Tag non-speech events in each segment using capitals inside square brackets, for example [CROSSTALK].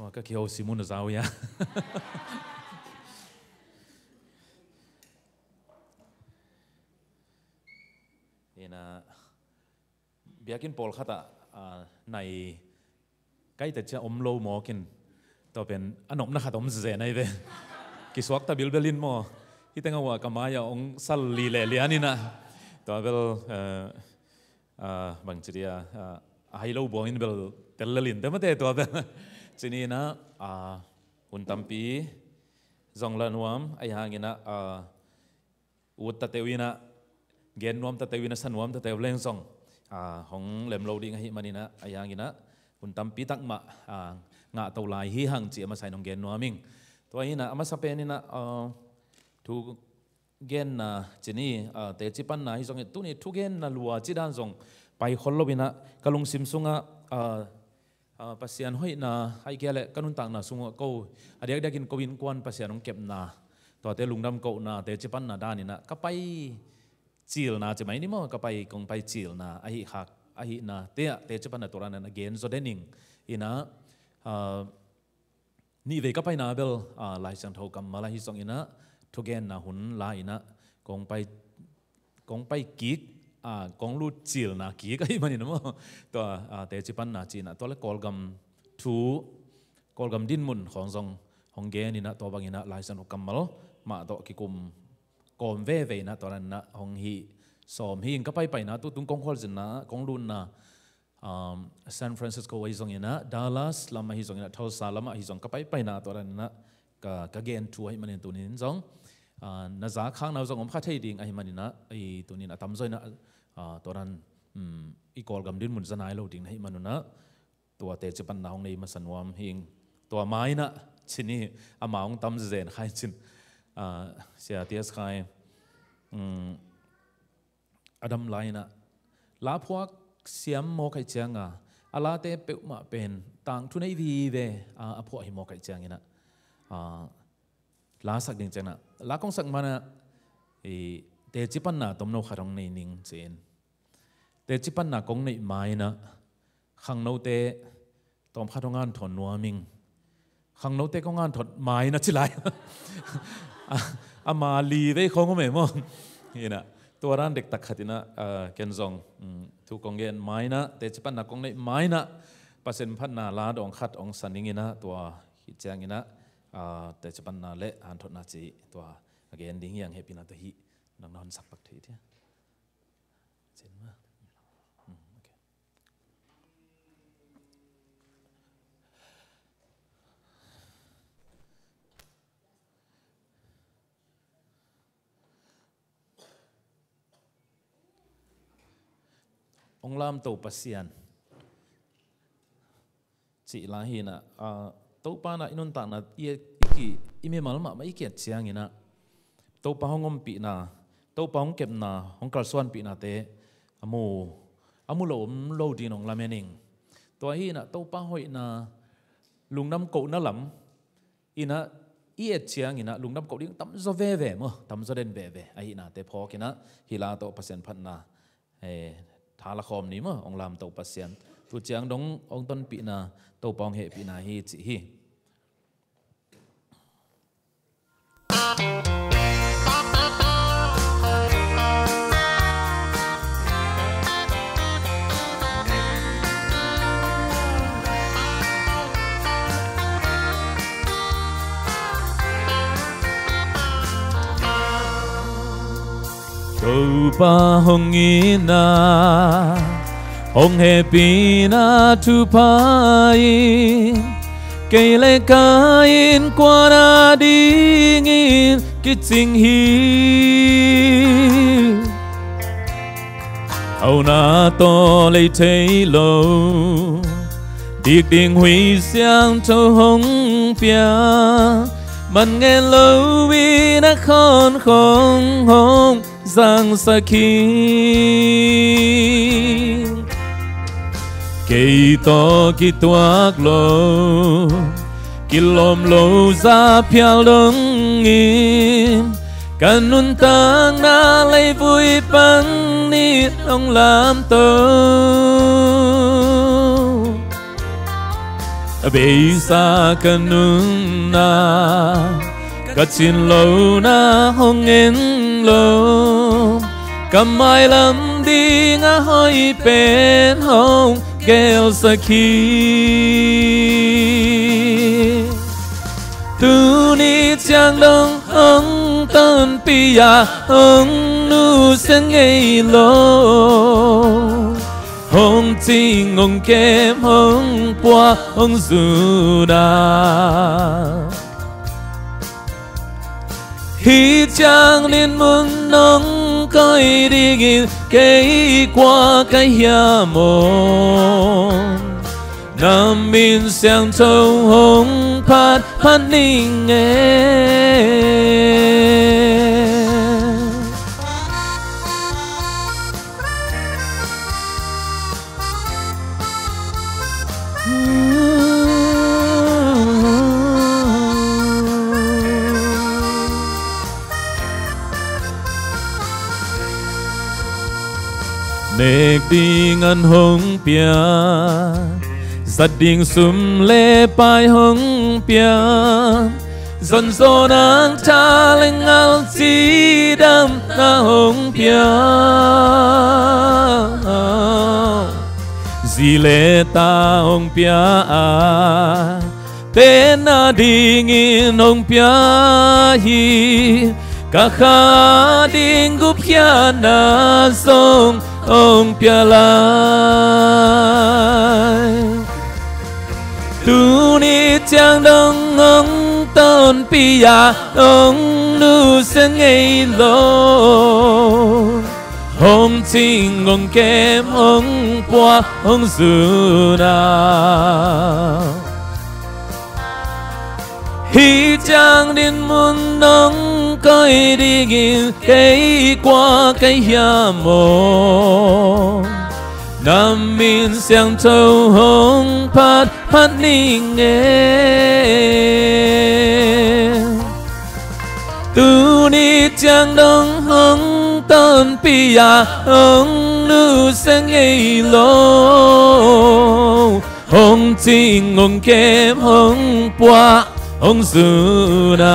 哇！吉好事滿就走呀。ina biakin pol khata nai kai ta cha omlo mo kin to pen anom na khatom ze nai ve ki swak ta bil belin mo hitanga wa kamaya ong sal li le le anina to bel bang chiria ai lo bo in bel tellalin de mate to bel สีนี้นะหุนตัมปีจงลนวมไอ้ห่างินะอุตตะเตวินะเกณฑ์นวมตะเตวินะสนวมตะเตวเลงจงของเลมโลดิงหิมานินะไอ้ห่างินะหุนตัมปีตักมาางะเตาลายหิหังจีมาใส่นองเกณฑ์นวมิงตัวนี้นะมาสเปนินะทูกเกณฑ์นะจีนี่เตจิปันนะฮิจงตุนี่ทุกเกณฑ์นะลัวจีด้านจงไปคนลบินะกะลุงซิมซุงะพัศยานห้อยนะไอ้แก่เลยกันนุ่นต่างนะสุงก็กูอดีรกได้กินกวินกวนพัศยานุ่งเก็บนะตัวเตลุงดำกูนะเตจิปันนะด้านนี่นะก็ไปเชีลนะจะไหมนี่มั้งก็ไปกงไปเชีลนะไอ้หิฮักไอ้หินะเตะเตจิปันนะตัวนั้นนะเกนโซเดนิงอีนะนี่เวก็ไปนะเบลลายสังทกรรมมาลายสังอีนะทุเกนนะหุ่นลายนะกงไปกงไปกิกกองลูจิลนะกี่ก็ยี่มันนี่นะมั้งตัวเตจิปันนาจีนะตัวเล็กกอลกัมทูกอลกัมดินมุนของซองฮองเกนี่นะตัวบางอย่างไลซันอุกัมมลมาตัวกิคุมกอมเวเวนะตัวนั้นนะฮองฮีสอมฮีงก็ไปไปนะตัวตุ้งกองคอลจินนะกองลูนนะซานฟรานซิสโกไว้ทรงอย่างนะดัลลัสลามาฮีซองอย่างนะทอลซาลามาฮีซองก็ไปไปนะตัวนั้นนะก็เกนทัวร์ให้มันนี่ตัวนี้ซองนาจาข้างนาจงอมข้าเทดิงไอ้มันนี่นะไอ้ตัวนี้นะตัมใจนะตัวนั้นอีกอลกำดินมุนสนายเราดิ่งให้มันนะตัวเตจิปันนาของในมาสนวมเองตัวไม้นะชินี่อามาองตัมเจนใครชินเสียเทียสใครอดัมไลนะลาพวกเสียมโมกัยเจียงอ่ะอาลาเตเปมาเป็นต่างทุนไอวีเวอาพวกหอโมกัยเจียงนี่นะลาสักดิ่งจังนะลาคงสักมานะเตจิปันนาตมโนขารองในนิ่งเจนเตจิปันนาคงในไม้นะขังโนเตตอมขารองงานถอนนัวมิงขังโนเตก็งานถอนไม้นะที่ไรอามาลีได้คงก็ไม่มั่งเห็นะตัวร้านเด็กตักขัดนะเกณฑ์ซองทุกองเงินไม้นะเตจิปันนาคงในไม้นะปัจจุพันนาลาดองขัดองสันนิงนะตัวฮิจังนะแต่จะปันนาเละอันทนาจีตัว again ดิ้งยังเฮปินาตหินังนอนสักปักทีเดียเจนมาองลามตัวปัสเซียนจีลาหินะ na inon ta na ye iki ime malma ma iki chiangina topa hongom pi na topa hong kep na hong kal suan pi na te amu amu lo um lo di nong lamening to hi na topa hoi na lungnam ko na lam ina iet chiang ina lungnam ko ding tam zo ve ve mo tam zo den ve ve ai na te pho kina hila to pasen phat na e tha la khom ni mo ong lam to pasien tu chiang dong ong ton pi na to pong he pi na hi chi hi Pahongina Honghe Pina Tupai Kelekain kuara dingin kicing hi Hầu na to lấy thấy lâu Điệt điện hủy sang châu hồng phía Mình nghe lâu vì đã khôn không hồng Giang xa khi Kei to ki tuak lo Ki lom lo za pia lung im Kanun tang na lấy vui pang ni Ông làm tâu Bây xa kanun na Kachin lo na hong en lo mai lam đi ngã hoi bên hông kêu sakhi tu ni chang long hong tan pia hong nu sen ngay lo hong tin ngong kem hong qua hong zu da hi chang liên mong nong kai rigin cái qua cái ya mo nam min sang châu hong pat pat ning e nek ding an hong pia zat ding sum le pai hong pia zon zon ang cha leng al chi dam na hong pia zi le ta hong pia a tên na ding in hong pia hi gup gupya na song ông Pia Lai Tu ni chang đông ông tôn Pia ông nu sen ngay lô Hồng chinh ông kém ông qua ông dư nào Hi chang đến muôn nông coi đi nghìn cây qua cây hià mồ Nam min sang thâu hong phát phát ni nghe Tu ni chàng đông hồng tân pia hong nữ sang ấy lô hồng chi hồng kém hồng qua hồng dư na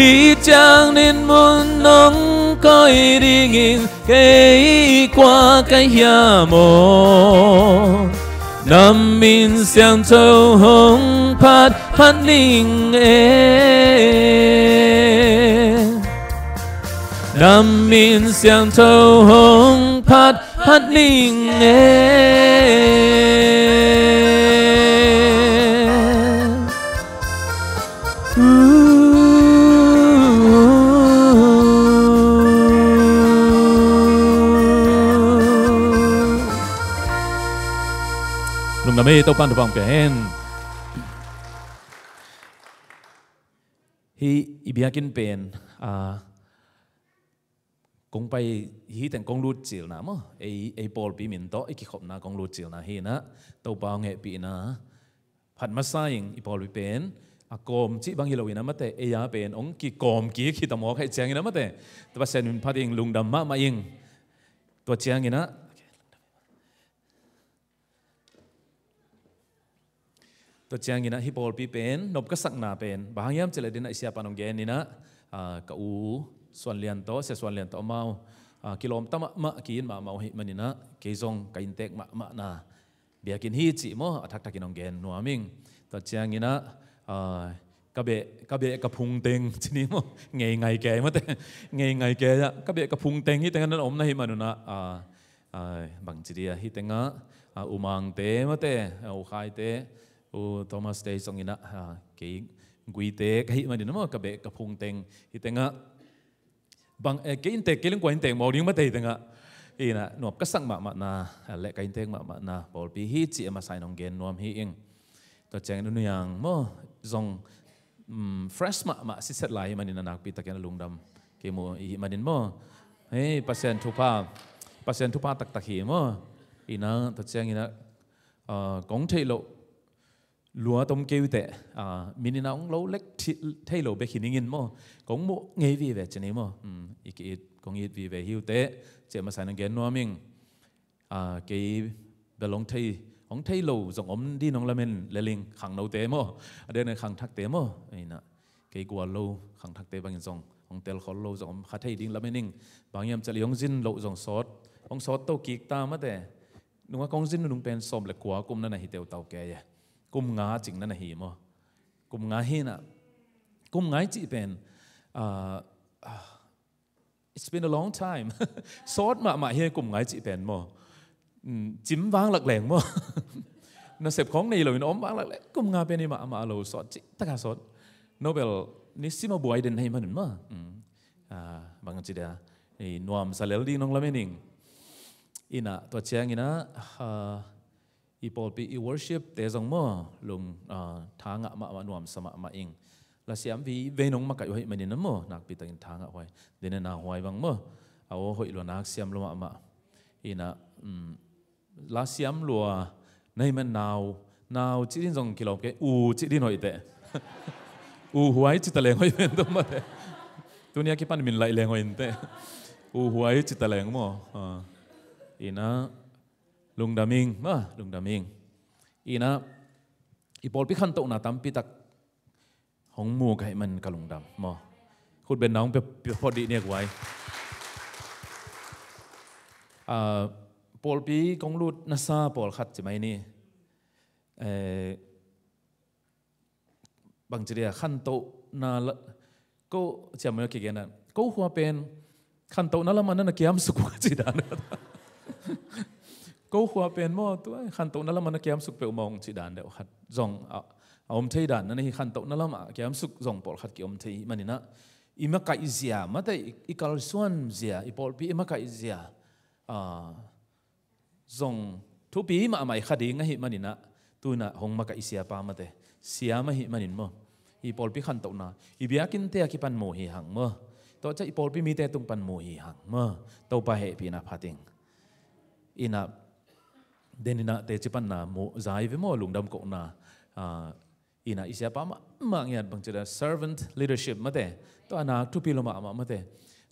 thì chẳng nên muốn nóng coi đi nghìn cây qua cái nhà mồ Nam min sang châu hồng phát phát linh ê Nam min sang châu hồng phát phát linh ê Ooh. ม的妹都帮着帮边。伊伊边紧边啊，งไปฮีแต่งกงรูดจิลนะมั้งไอไอปอลปีมินโตไอคิขบนะกงรูดจิลนะฮีนะตัวเปล่าเงปีนะผัดมาสร้างอีปอลปีเป็นอากอมจีบางยีเราวินะมั้งแต่เอียเป็นองกีกอมกีขีตมอกให้เจียงนะมั้งแต่ตัวเซนพัดเองลุงดำมามาเองตัวเจียงนะ to chiang ina hi bol pi pen nop ka sakna pen bahang yam chele din asia panong gen ina ah, ka u swan lian to se swan lian to mau ah, kilom tama ma kin ma mau hi manina keizong kain tek ma ma na biakin hi chi mo athak takinong gen nuaming to chiang ina các ah, bé các bé các phung tên [LAUGHS] chỉ mo mà ngày ngày kể mà thế ngày ngày kể ra các bé các phung tên hít tiếng nó ôm na hi mà nó bang à bằng chỉ đi hít tiếng á umang tế mà thế khai te o Thomas Day song ina ha ke gui te ka hi mani nama ka be ka phung teng hi tenga bang e à, ke in te ke leng kwain teng mau ding ma te tenga ina nuap ka sang ma ma na le ka in teng ma ma na bol pi hi chi ma sai nong gen nuam hi ing to cheng nu yang mo zong fresh ma ma si set lai mani na nak pi ta ke lung dam ke mo hi manin mo hey pasien thu pa pasien thu pa tak tak hi mo ina to cheng ina กงเทโล lúa tôm kêu tệ à mình nói ông lâu lách thay lâu bé khi nín mò cũng mộ nghe vì về chân mò um ít ít cũng ít vì về hiu tệ chỉ mà nó cái nó mình à cái bê long thay ông thay lâu giống ông đi nông làm mình lê linh khẳng lâu tệ mò ở đây này khẳng thắc tệ mò ấy nè cái quả lâu khẳng thắc tệ bằng giống ông tel khó lâu giống khát thay đi làm mình bằng em chỉ ông zin lâu giống sót ông sót tàu kíp ta mà đấy nhưng mà con zin nó đúng pen xóm là quả cũng nên là hiểu tàu kia vậy กุมงาจิงนั่นหิมอกุมงาเฮนะกุมงาจีเป็น it's been a long time สอดมามาเฮกุมงาจีเป็นมอจิ้มวางหลักแหล่งมอนเสพของในเราอินอมวางหลักแหล่งกุมงาเป็นนี่มามาเราสอดจิตกาสอดโนเบลนี่สิมาบวยเดินให้มันมาบางจีเดานวมสาเลลดีน้องละเมนิงอินะตัวเชียงอินะอีปอลปีอีวอร์ชิปเตจังมอลุงทางะมะมะนวมสมะมะอิงลาเสียมวีเวนงมะกะอยู่ให้มันนี่นะมอนักปีตังทางะไว้เดนนาหวยบังมอเอาหอยลวนักเสียมลมะมะอีนะลาเสียมลัวในมันนาว nào chỉ đến dòng kỳ lộc cái u chỉ đến hỏi tệ u huái chỉ ta lèng hỏi bên đâu mà tệ tôi nhớ cái pan mình lại lèng hỏi tệ u huái chỉ ta lèng mò ina ลุงดามิงมาลุงดามิงอีนะอีบอลพิคันโตนาตัมพิตักของมูกให้มันกับลุงดำมอคุณเป็นน้องเปียพอดีเนี่ยไว้ปอลปีกองลุดนาซาปอลขัดใช่ไหมนี่บางทีขันโตนาก็จะไม่กี่ยกนั้นก็หัวเป็นขันโตนา่ละมันนั่นเกี่ยมสุขจิตานะกหัวเป็นมอตัวขันโตนั่นละมันแก้มสุกเปียวมองจีดานเดียวขัดจงออมเทียดานนั่นเองขันโตนั่นละมันแก้มสุกจงปอลขัดเกี่อมเทยมันนี่นะอิมะกะอเซียมาแต่อีกาลส่วนเซียอีปอลปีอิมะกะอเซียอ่าจงทุปีมาไม่ขัดเองหิมันนี่นะตัวน่ะหงมะกะอเซียปามาแต่เซียมาหิมันนี่มั้งอีปอลปีขันโตนะอีเบียกินเตะกิปันโมหิหังมั้งตัวจะอีปอลปีมีแต่ตุงปันโมหิหังมั้งตัวไปเหตุพีนะพัดเองอินะ denina te Japan na mo zai ve mo lungdam ko na ah, ina isya pa ma mangyat bang chira servant leadership mate to ana tu piloma ama mate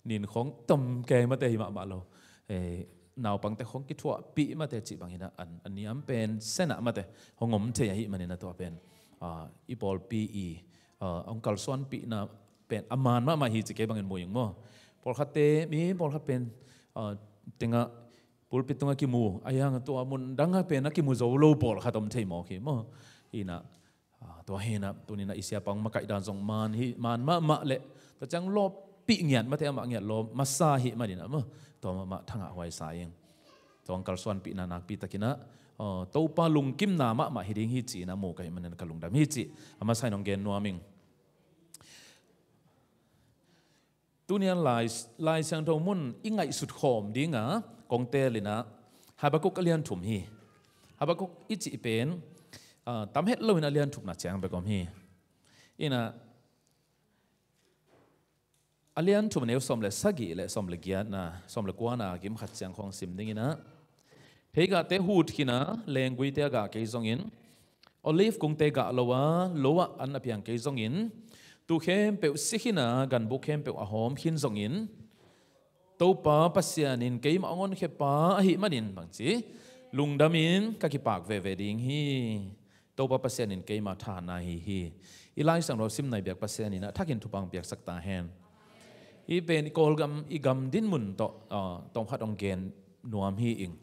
nin khong tom ke mate hima ma lo e nào bằng tay không kỹ thuật pi mà tay chỉ bằng hiện an an niệm pen sena mà tay hong ngom thế hi mà nên tao pen à ipol pe ông cầu xoan bị na pen aman mà mà hi chỉ cái bằng mồi yung mo por khát tê mi por khát pen ah, tiếng pulpit tunga ki mu ayang to amun danga pe na ki mu zolo pol khatam thei mo ki mo ina to he na tuni na isia pang makai dan song man hi man ma ma le to chang lo pi ngian ma te ma ngian lo masa hi ma dina mo to ma ma thanga hwai sa yeng to angkal swan pi na nak pi takina to pa lung kim na ma ma hiding hi chi na mo kai manen kalung dam hi chi ama sai nong gen nuaming tunian lai lai sang thau mun ingai sut khom dinga กงเตลินะฮับกุกเลียนถุมฮีฮับกุกอิจิเป็นตามเหตุเลวินเลียนถุมนะเจียงไปกอมฮีอินะเลียนถุมเนี่ยสมเลสกีเลสมเลกียนะสมเลกวานะกิมขัดเจียงของสิมดิ้งนะเฮกาเตหูดกินะเลงกุยเตกาเกยซงอินโอลิฟกงเตกาโลวะโลวะอันอภิยังเกยซงอินตุเข้มเปอุสิขินะกันบุเข้มเปออหอมขินซงอิน to pa pasian in ke ma ngon khe pa hi manin bang chi lungdam in ka ki pak ve ve ding hi to pa pasian in ke ma tha na hi hi ilai sang ro sim nai byak pasian in thakin thupang byak sak ta hen i pen kol gam i gam din mun to tong hat ông gen nuam hi ing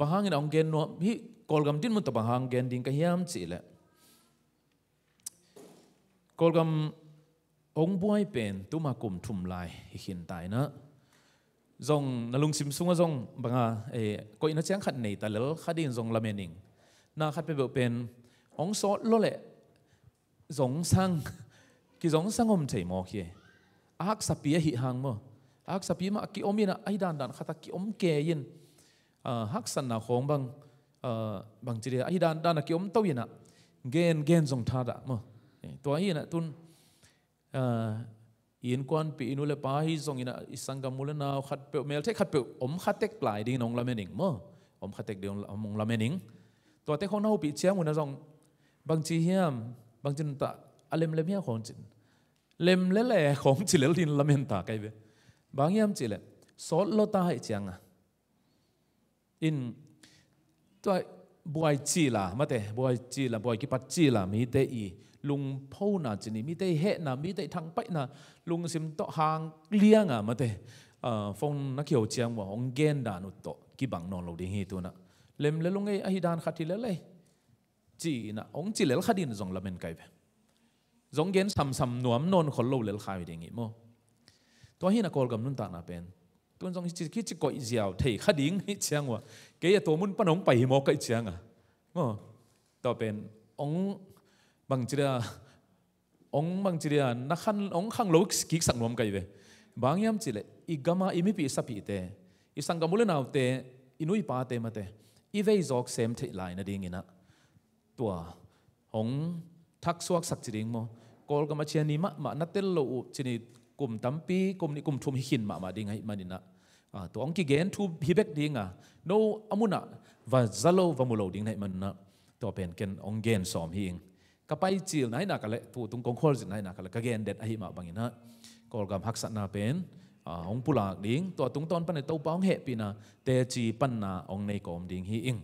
bahang in ông gen nuam hi kol gam din mun to bahang gen ding ka hiam chi le kol gam องบวยเป็นตุมากุมทุมลายหินตายนะจงนลุงซิมซุงจงบังอาเอก็อินเชียงขัดในแต่เลขัดดินจงละเมนิงนาขัดไปเป็นองโซลเละจงสังกิจงสังอมใจมอกี้อักสปีหิหังมออักสปีมากิอมินะไอดานดานขัดกิอมเกยินฮักสันนาของบังบังจีเรียไอดานดานกิอมเต้ายินะเกนเกนจงทาดะมอตัวอีนะตุนอินกวนปีนุเลปาฮิซงอินาอิสังกามุลนาขัดเปียวเมลเทขัดเปียวอมขัดเทกปลายดี่งนองละเมนิงมั้งอมขัดเทกเดียวมองละเมนิงตัวเทของเน่าปีเชียงมุนนะซงบางจีเฮียมบางจินตะอเลมเลมเฮียของจินเลมเลเล่ของจิเลลินละเมนตาไกเบบางเฮียมจิเลสดลตาให้เชียงอ่ะอินตัวบวยจีล่ะมาเตบวยจีล่ะบวยกิปัตจีล่ะมีเตอีลุงพูน่ะจีนี่มิแต่เหฮนะมิแต่ทางไปนะลุงสิมโตหางเลี้ยงอ่ะมาเตฟงนักเขียวเจียงว่าองเกนดานุตโตกีบังนอนเราดิ้งตัวน่ะเล่มเลลุงไอ้อหิดานขัดทีเล่เลยจีนะองจีเล่ขัดินจงละเมนไกเปจงเกนซำซำหนวมนอนคนเราเล่ขายไปดิ้งอีโมตัวเฮนักโกลกับนุนตานะเป็นตัวจงจีคิดจิกอยเจียวเทขัดิ้งเจียงว่าเกยตัวมุนปนองไปหิมอกไอเจียงอ่ะโมต่อเป็นอง bằng chỉ là ông bằng chỉ là nó khăn ông khăn lâu kỹ sắc nuông cái về bằng yam chỉ là igama imipi sapi te isang gamule nào te inui pa te mate ivei zok sem te lai na ding ina tua ông thắc suak sắc chi ding mo kol kama chen ni ma ma na tel lo chi ni kum tampi kum ni kum thum hi hin ma ma ding ai manina à tua ông ki gen thu hi bek ding à no amuna và zalo và mulo ding nai man na tua pen ken ông gen som hiing กไปจีลไหนนักเลยตัวตุงกงคอลจิไหนนักเลยก็เกนเด็ดไหิมาบางอย่างนะกอลกำหักสันนาเป็นองปุลากดิ้งตัวตุงตอนปันในเต้าป้องเหปีนะเตจีปันนาองในกอมดิ้งฮีอิง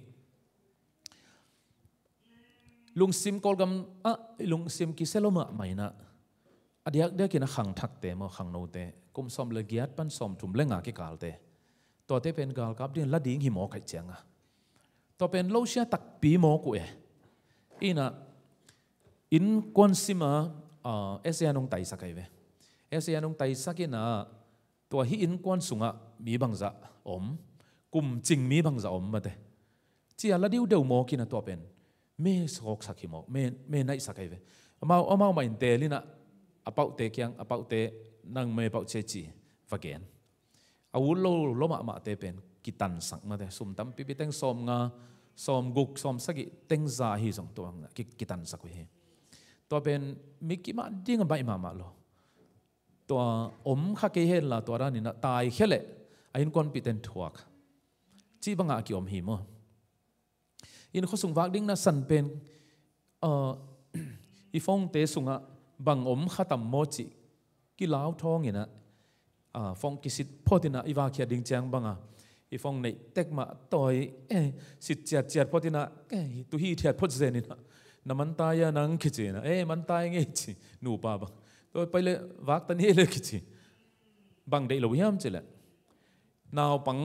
ลุงซิมกอลกำอ่ะลุงซิมกิเซลมะไหมนะอดียกเดียกินะขังทักเตมาขังโนเตกุมซอมเลกียดปันซอมทุมเลงากิกาลเตตัวเตเป็นกาลกับดิ้งละดิ้งหิมอไข่เจียงอ่ะตัวเป็นโลเชียตักปีหมอกุเออีน่ะ in quan sima ờ, a ese anong tai sakai ve ese anong tai sakina to hi in quan sunga mi bangza om kum ching mi bangza om mate chi ala diu deu mo kina to pen me sok sakimo me me nai sakai ve amao amao ma in te lina apau te kyang apau te nang me pau che chi vagen au lo lo ma ma te pen kitan sang ma te sum tam pi bi teng som nga som guk som sagi teng za dạ hi song to ang ki kitan sakui he ตัวเป็นมิกิมาดิ้งใบมามาโลตัวอมข้าเกเฮละตัวร้านนี่นะตายเค่เละอินคนปิเต็นทวกจีบังอากิอมหิมออินเขาสุงวักดิ้งนะสันเป็นเอ่ออีฟงเตสุงะบังอมขาตัมโมจิกี่ลาวทองเนี่ยนะฟงกิสิตพอดีนะอีวาเคียดิ้งแจงบังอ่ะอีฟงในเต็กมาต่อยเอสิเจียดเจียดพอดีนะเอตุฮีเทียดพอดเจนินะนมันตายนังคิดเนะเอ้มันตายีงจิหนูป้าบังตัวไปเลยวักตันี้เลยคิชิบังได้เรายามจิละนาวปัง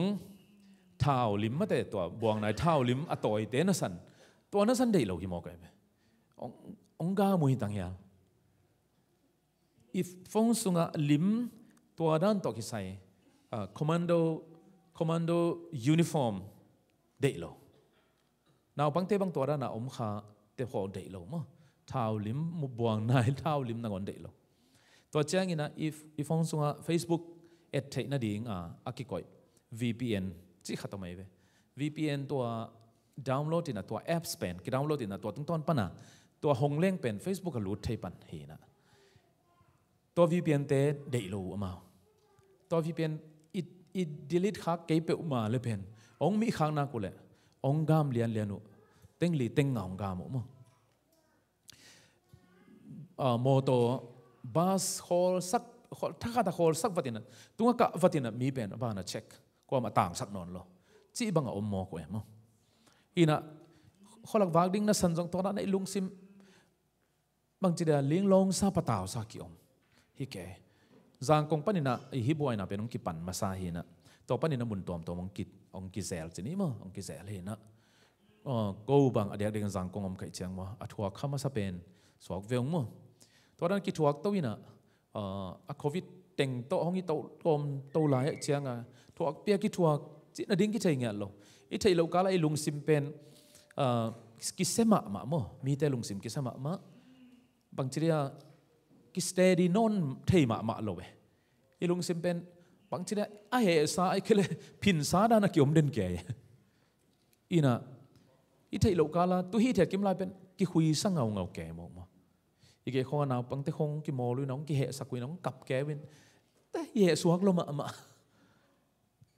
ท้าวลิมมาแต่ตัวบวงนายท้าวลิมอตอยเตนสันตัวนั้นสันได้เราหิมอกไงไหมองกามุยตังยาอีฟงสุงะลิมตัวด้านตอกิไซคอมมานโดคอมมานโดยูนิฟอร์มได้เรานาวปังเตบังตัวด้านน่ะอมขาแต่พอเดี๋ยลมั้งท้าวลิมมุบวงนายท้าวลิมนั่งอนเดี๋ยลตัวเจ้างี้นะ if if ฟังสุงอ่ะ Facebook เอทดเทนดี่งอ่ะอักกคอย VPN จีขัดทำไมเว้ VPN ตัวดาวน์โหลดนะตัวแอปสเปนก็ดาวน์โหลดนะตัวตั้งต้นปะนะตัวหงเล้งเป็น Facebook กับรูดเทปันเฮนะตัว VPN เตเดี๋ยลอมาตัว VPN อีอีลิทข t คักเก็บไปอุมาเลยเป็นองมีค้างนักกูแหละองกามเลียนเลียนอุ tinh lì tinh ngọng gà mũ mà mô tô bus hall sắc thắc khát hall sắc vật tiền tung cả vật tiền mi bèn bà na check qua mà tảng sắc non lo chỉ bằng ôm mò của em không ina khó lạc vác đinh na sân dòng tòa nãy lung sim bằng chỉ là liếng long sa bà tào sa kiểu hi kể giang công pan ina hi bùi na bên ông kịp pan mà sa hi na tàu pan ina muốn tuom tuom ông kịp ông kịp zel chỉ ní mà ông kịp zel hi na go bang adek ding zang kong om kai chang ma athua khama sa pen swak veng mo to dan ki thuak to ina a covid teng to hongi to tom to lai chang a thuak pia ki thuak chi na ding ki thai ngal lo i thai lo kala i lung sim pen ki sema ma mo mi te lung sim ki sema ma bang chiria ki steady non thai ma ma lo we i lung sim pen bang chiria a he sa ai khile phin sa da na ki om den ke ina อีทธโลกาลาตุฮีเทกิมลายเป็นกิคุยสังเงาเงาแก่หมอกมาอีเกข้อนาปังเตคงกิโมลุยน้องกิเหสักุยน้องกับแก่เป็นแต่เหสวกลมะมา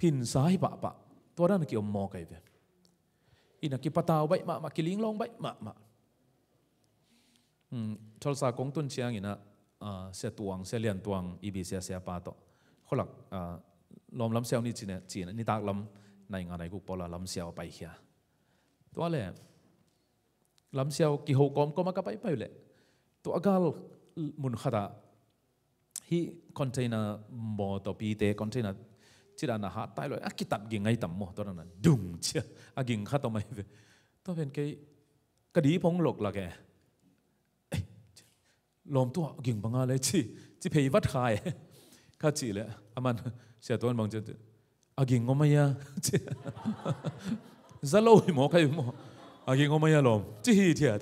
พินสายปะปะตัวนั้นกิอมมอไกเป็นอินักกิปตาวใบมามากิลิงลองใบมามาชลสากงตุนเชียงอินะเสียตวงเสียเลียนตวงอีบีเสียเสียปาโตขลักลอมลำเสียวนี่จีเนจีนนี่ตากลำในงานในกุปอลาลำเสียวไปเฮียตัวเลยลำเสียวกิโฮกอมก็มากับไปไปเลยตัวกาลมุนขดาฮีคอนเทนเนอร์มอต่อปีเตคอนเทนเนอร์ที่ร้านอาหารใต้เลยอ่ะกิตับยิงไงต่ำมอตัวนั้นดุ่มเชียอ่ะยิงข้าต่อไม่ตัวเป็นไกกระดีพงหลกละแกลมตัวยิงบังอะไรที่ที่เพยวัดขายข้าจีเลยอามันเสียตัวบางจะอากิงงมายาจะโลหิมอกใครมออากิงก็ไม่ยอมจีฮีเทีย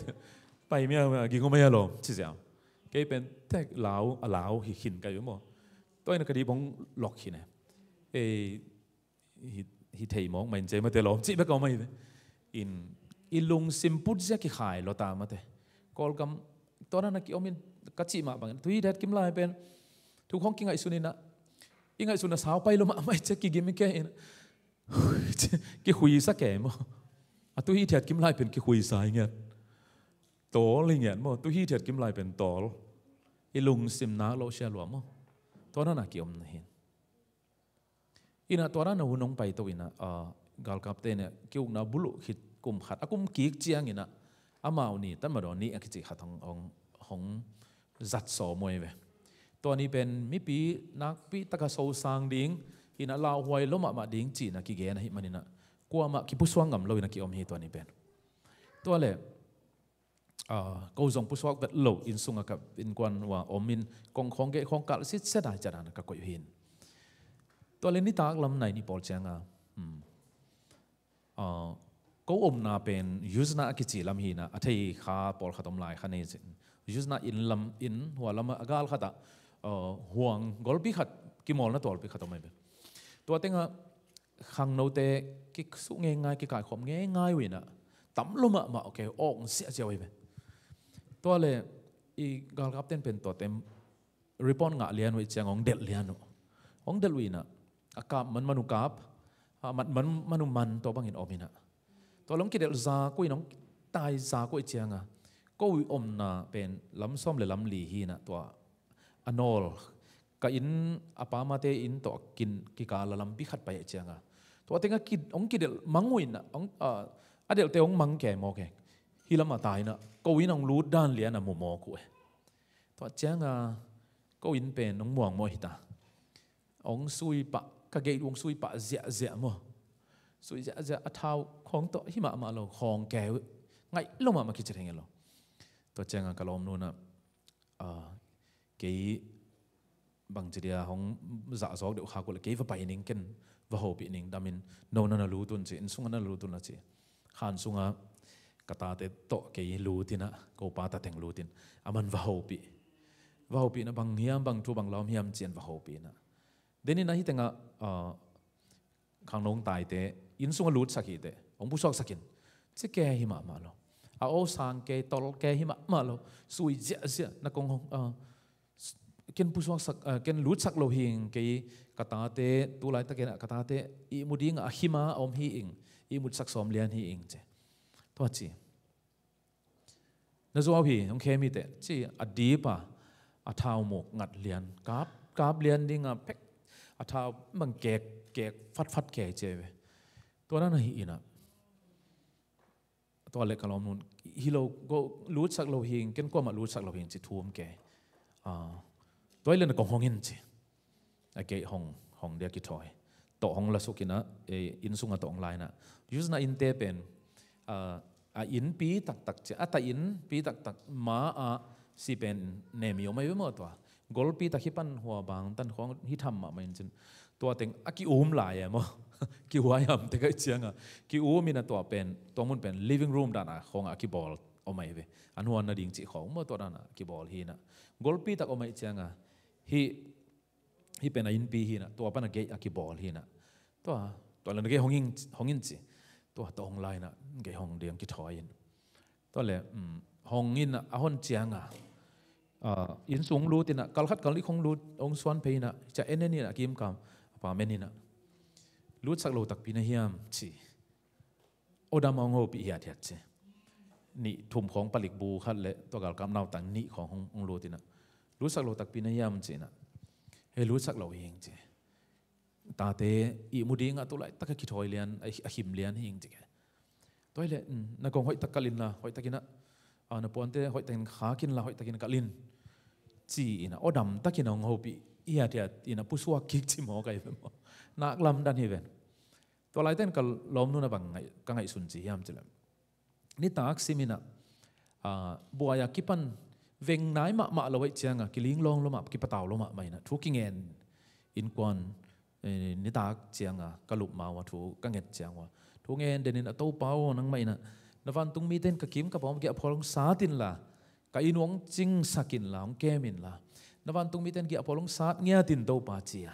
ไปเมียอากิงก็ไม่ยอมชิเสียวก็เป็นแท่เลาวลาวหินกันอยู่มอตัวนักดีบงหลอกหินะเอฮิิเทียมอกไม่นใจมาเตลอมจีบก็ไม่อินอิลุงซิมพุตจะกิขายลอตามาเตะกอลกัมตอนนั้นกกิอมินกัจจิมาบังทุยเด็ดกิมลายเป็นทุกห้องกิงไอสุนินะอิงไอสุนะสาวไปลมาไม่จะกิกิมิเกอินกีคุยสักแก่มั้ตุ้ยเถิดกิมไลเป็นกีคุยสายเงี้ยตัวลยเงี้ยมั้ตุ้ยเถิดกิมไลเป็นตัวอีลุงสิมนาโลเชลัวมั้ตัวนั้นกี่อมเห็นอีน่ะตัวนั้นเาหนุ่มไปตัวอีน่ะกอลกับเตเนี่ยเกี่อุกน่าบุลุขิดกุมขัดอะกุมกีกเจียงอีน่ะอามาอุนี่ตั้งมาโดนนี่อักจิขัดของของของจัดสมวยเว้ตัวนี้เป็นมิปีนักปีตะกะโซซางดิ้งอินาลาวยลมะมาดิงจีนักิเกนฮิมันินักัวมะคิพุสวงกำลอนักิอมฮตัวนี้เป็นตัวเล่กูจงพุสวงกับโลอินสุงกับอินกวนว่าอมินกองของเกะของกัลสิทธิเสดายจานะกับกอยหินตัวเล่นิตากลมในนิ่ปอลเจงอ่ะกูอมนาเป็นยูสนาคิจีลำฮีนาอัธิขาปอลขัดอมลายขันเองยูสนาอินลมอินหัวลำอากาลขัดอ่ะหวงกอลปิขัดกิมอลนะตัวอลปิขัดอมไม่เป็นตัวเต็งอะขังโนเตกิสุเงง่ายกิการขมเงง่ายวินะตั้มลมอะมาโอเคออกเสียใจไป้ไหตัวเลยอีกาลกับเต็นเป็นตัวเต็มรีพอนงะเลียนวิเจียงองเดลเลียนุองเดลวินะอากาศมันมันุกับมันมันมันุมันตัวบางเห็นอมินะตัวลงกิเดลซากุยน้องตายซากุยเจียงอะก็วิอมนาเป็นลำส้มหรือลำลีฮีนะตัวอนล ka in apama te in to kin ki ka la lam bi khat pai e changa to atenga ki ong ki del manguin na ong adel te ong mang ke mo ke hilama tai na ko in ong lut dan lian na mo mo ku e to changa ko in pe nong muang mo hita ong sui pa ka ge ong sui pa zia zia mo sui zia zia athau khong to hima ma lo khong ke ngai lo ma ma ki chheng lo to changa kalom nu na a ke bằng chỉ địa hong dạ gió đều khá của là cái và bài nín kinh và hồ bị nín đam in nô nana lú tuân chỉ in sung nana lú tuân là chỉ khan sung á cả ta để tọ cái lú tin á cô pa ta thành lú tin aman à và hồ bị và hồ bị nó bằng hiam bằng chu bằng lom hiam chiến và hồ bị nó đến nên nãy tiếng à ờ, khang nông tài thế in sung lú sắc thế ông bu sắc sakin chỉ cái hi mà mà lo à ô sang cái tol cái hi mà mà lo suy dễ dễ nó cũng không ken puswang sak ken lut sak lo hing ke kata te tu lai ta ken kata te i muding a hima om hi ing i mut sak som lian hi ing che to chi na zo hi ong khe mi te chi a di pa a thau mok ngat lian kap kap lian ding a pek a thau mang kek kek fat fat ke che we to na hi ina to le kalom nun hi lo go lut sak lo hing ken ko ma lut sak lo hing chi thum ke ah ตัวเล่นก็ห้องเงินใช่ไอ้เก๋ห้องห้องเดียกี่ถอยต่อห้องละสุกินะเอออินสุงตัวออนไลน์นะยูสนาอินเทเป็นอ่าอินปีตักตักเจ้าแต่อินปีตักตักมาอ่าสิเป็นเนมิโอไม่เว้นหมดตัวกอลปีตักขี้ปันหัวบางตันห้องที่ทำมมาไม่จริงตัวเองอ่ะกี่อุ้มหลายเอ่มั้งกี่วายามแต่ก็เชียงอ่ะกี่อุ้มมีนะตัวเป็นตัวมันเป็นล i v i n g งรูมด้านอ่ะห้องอ่ะกี่บอลเอาไม่เว้อันหัวน่าดิ้งจีห้องมาตัวด้านอ่ะกี่บอลฮีนะกอลปีตะเอาไม่เชียงะฮีฮีเป็นอายุปีฮีนะตัวปั้นเกยอะกีบอลฮีนะตัวตัวเล่นเกย์ฮงยินฮงยินจีตัวตองไลน์นะเกย์ฮงเดียงกีทอยนตัวเลยฮงยินอ่ะฮนเจียงอ่ะอินสูงรู้ตินะกัลคัดกัลลิคงรู้องสวนเพย์นะจะเอ็นเนี่ยนะกิมกรรมปาเมนี่นะรู้สักโลตักปีนเฮียมจีโอดามองโฮปีฮัดเท็ดจีนี่ถุ่มของปลิกบูคัดเลยตัวกัลกรรมเราต่งนี่ขององรู้ตินะ sắc sak lo tak pina yam che na hệ lu sắc lo hing che ta te i mu ding a to lai tak ki thoi lian a him lian hing che toi le mm, na kong hoi tak kalin la hoi takina a na pon te hoi takin kha kin la hoi takin kalin chi ina odam takin ong hopi ia dia ina puswa kik chi [LAUGHS] mo kai mò, nak lam đan hi ven to lai ten kal lom nu na bằng ngai ka ngai sun chi yam che lam ni tak simina a ah, buaya kipan เวงนายมามาเราไว้เชียงอ่ะกิลิงลงลงมากิปตาวลงมาไม่นะทุกิงเงินอินกวนนิตาเชียงอ่ะกลุบมาวะทุกังเงินเชียงวะทุกเงินเดนินอโตเปานังไม่นะนวันตุงมีเต้นกะกิมกะพอมเกี่ยพอลงสาตินละกะอินวงจิงสักินละองแกมินละนวันตุงมีเต้นเกี่ยพอลงสาตเงียตินโตปาเจีย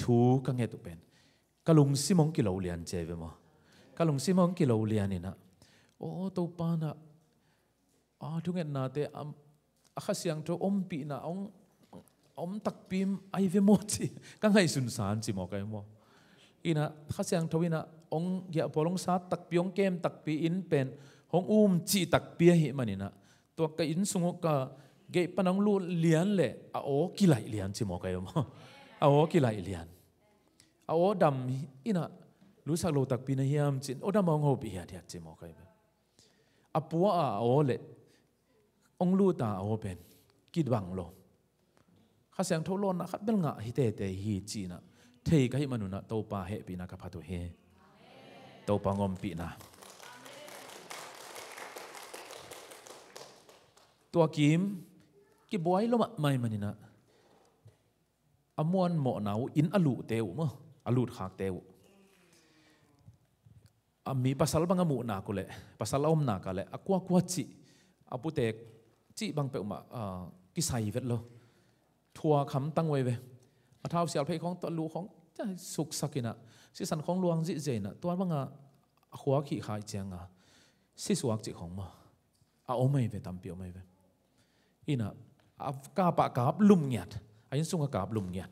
ทุกังเงตุเป็นกะลุงซิมงกิโลเลียนเจเวมอกะลุงซิมงกิโลเลียนนี่นะโอ้โตปานะอ๋อทุกเงินนาเตอ akasiang to om pi na ong om takpim ai ve mo chi kang ai sun san chi mo kai mo ina akasiang to ina om ya polong sa takpiong kem takpi in pen hong um chi takpia hi manina to ka in sungo ka gay panang lu lian le a kila lian si mo kai mo a kila lian a dam ina lu sak lo takpi na hiam chin o dam ong ho bi ya dia chi mo apua a le องลูตาเอาเป็นกิดวังโลข้าเสียงทุลนนะขับเป็นงะฮิเตเตฮีจีนะเทกให้มนุนะโตปาเฮปีนะกับพัตุเฮโตปางอมปีนะตัวกิมกิบวยลมะไม่มันนะอมวนหมอนาวอินอลูเตวมะอลูดขากเตวอมีภาษาบังกมูนากุเลภาษาลอมนากุเลอกัวกัวจิอปุเตก chỉ bằng bẹo mà cái sai vết lo thua khám tăng quay về mà thao xéo thấy không toàn lũ không sục sắc kia nè sĩ sản không luang dị dễ nè toàn bằng à, à khóa khí khai chàng à sĩ suak chỉ không mà à ôm mày về tạm biểu mày về ina à cá bạc cá lùm nhạt anh à, sung cá à lùm nhạt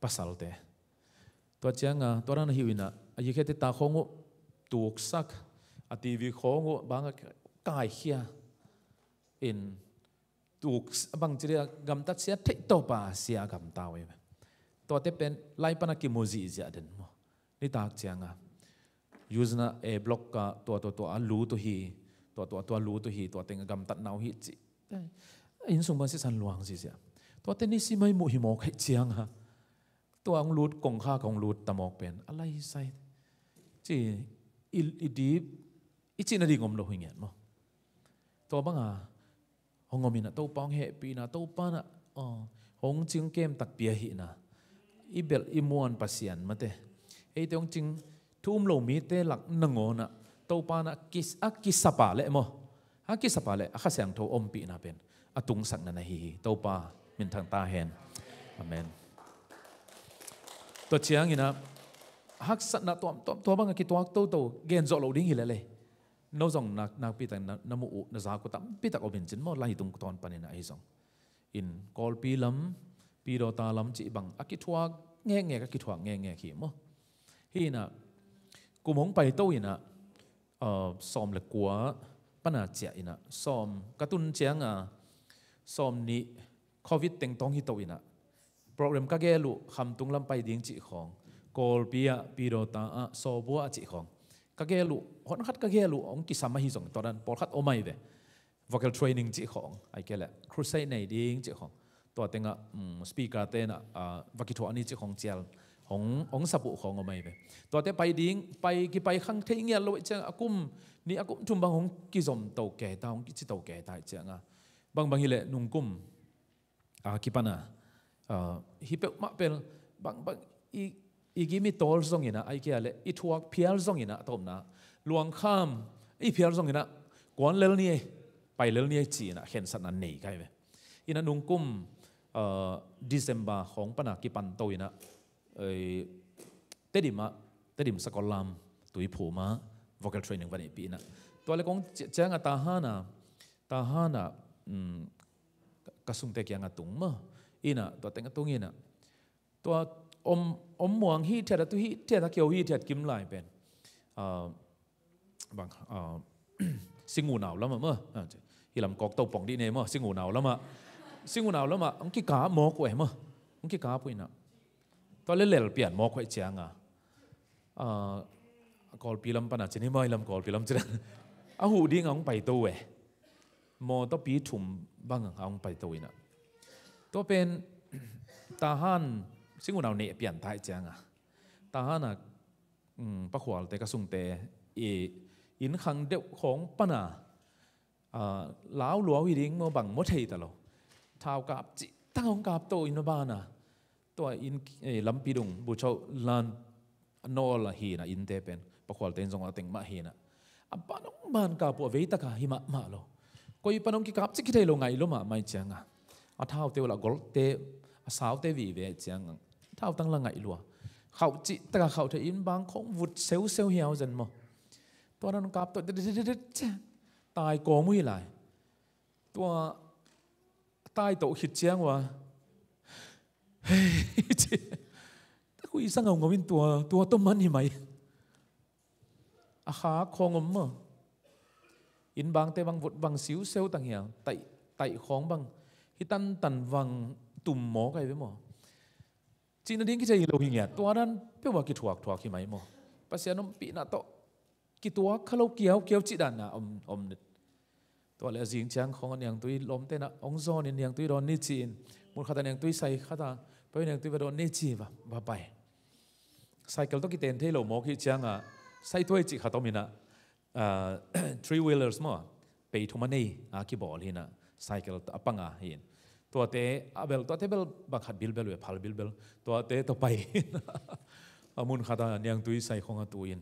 pasal te tua chàng à tua anh hiểu ina à gì cái ta không ngộ tuộc sắc à tivi không ngộ bằng cái kia in ถุกบางทีเรียกกำตัดเสียที่ตัวป่าเสียกำตาวเองตัวเตเป็นไล่ปนักกิโมจิเสียเดินมัวนี่ตากเจียงอ่ะยูสนะเอบล็อกกับตัวตัวตัวรู้ตัวฮีตัวตัวตัวรู้ตัวฮีตัวเต็งกำตัดเนาฮีจิอินสุงบันสิสันหลวงสิเสียตัวเตนี่สิไม่มุหิมอกเจียงอะตัวองรูดกงค่าของรูดตะมอกเป็นอะไรใส่จีอิดีอิจินาดีงมโลหิงเงี้ยมั้ตัวบ้างอ่ะ hong ngom ina to pang he pi na to pa na oh hong ching kem tak pia hi na i bel i muan pasian mate ei te hong ching thum lo mi te lak nango na to pa na kis a kisapa le mo a kisapa le a kha sang tho om pi na pen atung sang na na hi to pa min thang ta hen amen to chiang ina hak sat na tom tom to bang ki to hak to to gen zo lo ding hi le le นจงนักนักพแตังนมูอุนซากุตัมพแตักอบินจินมอลายตุงตอนปันนะไอซองอินกอลปีลมปีโรตาลมจีบังอากิทวกแงยแงยกากิทวกแงยแง่ขีมอฮีนะกูมองไปโตอินะเอ่อซอมล็กกวาปนาเจียอินะซอมกระตุนเจียงอ่ะซอมนี้โควิดเต็งตองฮิโตอินะโปรแกรมกาแกลุคำตุงลำไปดิ้งจีของกอลปีอะปีโรตาอะโอบัวจีของกาเกลุหนขัดกาเกลุองกิสาฮิสงตอนนั้นปอลขัดโอไม่เด้ vocal training จีของไอ้แกละครูเซในดิ้งจีของตัวเต็งอ่ะสปีกาเตนอ่ะวากิทัวนี้จีของเจียลขององสับุของโอไม่เด้ตัวเต็งไปดิ้งไปกี่ไปข้างเทียงเงี้ยเรยเจ้าอากุมนี่อากุมจุมบางของกิสมเต่าแก่ตาของกิจิเต่าแก่ตาเจ้าอ่ะบางบางฮิเลนุ่งกุมอ่ะกี่ปานะฮิเปมาเป็นบางบางอีอีกมีตัวส่งอินะไอ้เกียเลยอีทัวกเพียสซงอินะตมนะลวงข้ามอีเพียล่งอินะกวนเลลนี่ไปเลลนี่จีนะเห็นสันนันนีใครไหมอินะนุงกุมเอ่อดซ e m b e ของปนักกิปันโตอินะเอเตดิมะเตดิมสกอลลามตุยผูมะกเกิลเทรนนิ่งวันนี้ปีนะตัวเล็กงเจ้างตาฮานะตาฮานะกระสุนเตกยังตุงมะอินะตัวเต็งตุงอินะตัวอมอมหมวงฮีเทตุฮีเทตะเกียวฮีเทตกิมลเป็นบางสิงูหนาวแล้วมั้งเมื่อี่ลำกอกเต้าป่องดีเน่มั้งสิงูหนาวแล้วมั้งสิงูหนาวแล้วมั้งขีคิกาหมอกไว้มั้งองคิกาปุ่ยนะตอนเล่นเล่นเปลี่ยนหมอกไว้เจียงอ่ะกอลปีลำปนัดชนี่ไม่ลำกอลปีลำจันอาหูดีงองไปตัวเอมอต้องปีถุมบ้างงองไปตัวนะตัวเป็นตาหันสิ่งเราเนี่ยเปลี่ยนท้ายจังอ่ะตาหนักปะขวาลแตกระสุงเต่ออินขังเด็กของปนาลาวหลัววิริงเมื่อบังมดเทตลอทาวกับจิตั้งของกับโตอินบ้านะตัวอินลำปีดุงบุชาลานนอลฮีนะอินเตเป็นปะขวาลเตนสงอาเต็งมาฮีนะอับปานองบานกับปัวเวตกะหิมะมาโลก็อีปานองกิกับจิกิเทลงไงลมาไม่เจังอ่ะอาท้าวเตวละกอลเตอสาวเตวีเวจังอ่ะเท่าตั้งละไงลัวเขาจิตกะเขาจะอินบางของวุดเซลเซลเฮียวจันมอตัวนั้นกับตัวตายกองมุ่ยไหลตัวตายตัวขิดเจียงวะเฮ้ยแต่คุยสังเงาวินตัวตัวต้มมันยังไงอาหาคงอมมออินบางเตบางวุดบางสิวเซลต่างเหี่ยวไตไตของบางฮิตันตันวังตุ่มหมอไกไปหมอจีนดิ้งกิจายโลหิงยงตัวนั้นเปื่อว่ากิถวกถวกที่ไมหมโมภาษาโนมปีนัตโตกิตัวขลุกเกี่ยวเกี่ยวจีดันนะอมอมนิดตัวเลี้ยจิงจังของอันยังตุยล้มเตนะองซอนินยังตุยโดนนิ่จีนมูลค่าตันยังตุยใส่ค่าตาไปยังตุยไปรอนนิ่จีนบ้าไปไซเคิลต้องกิเตนเทโลหมอกิจังอ่ะไซตัวจีขาตมินะอ three wheelers มั้งไปทุมันนี่อะคิบอลฮินะไซเคิลอปังอ่ะเห็นตัวเตะเบลตัวเตะเบลบักขัดบิลเบลเวพัลบิลเบลตัวเตะต่อไปอามุนขัดอันยังตุยใส่ของตัวเอง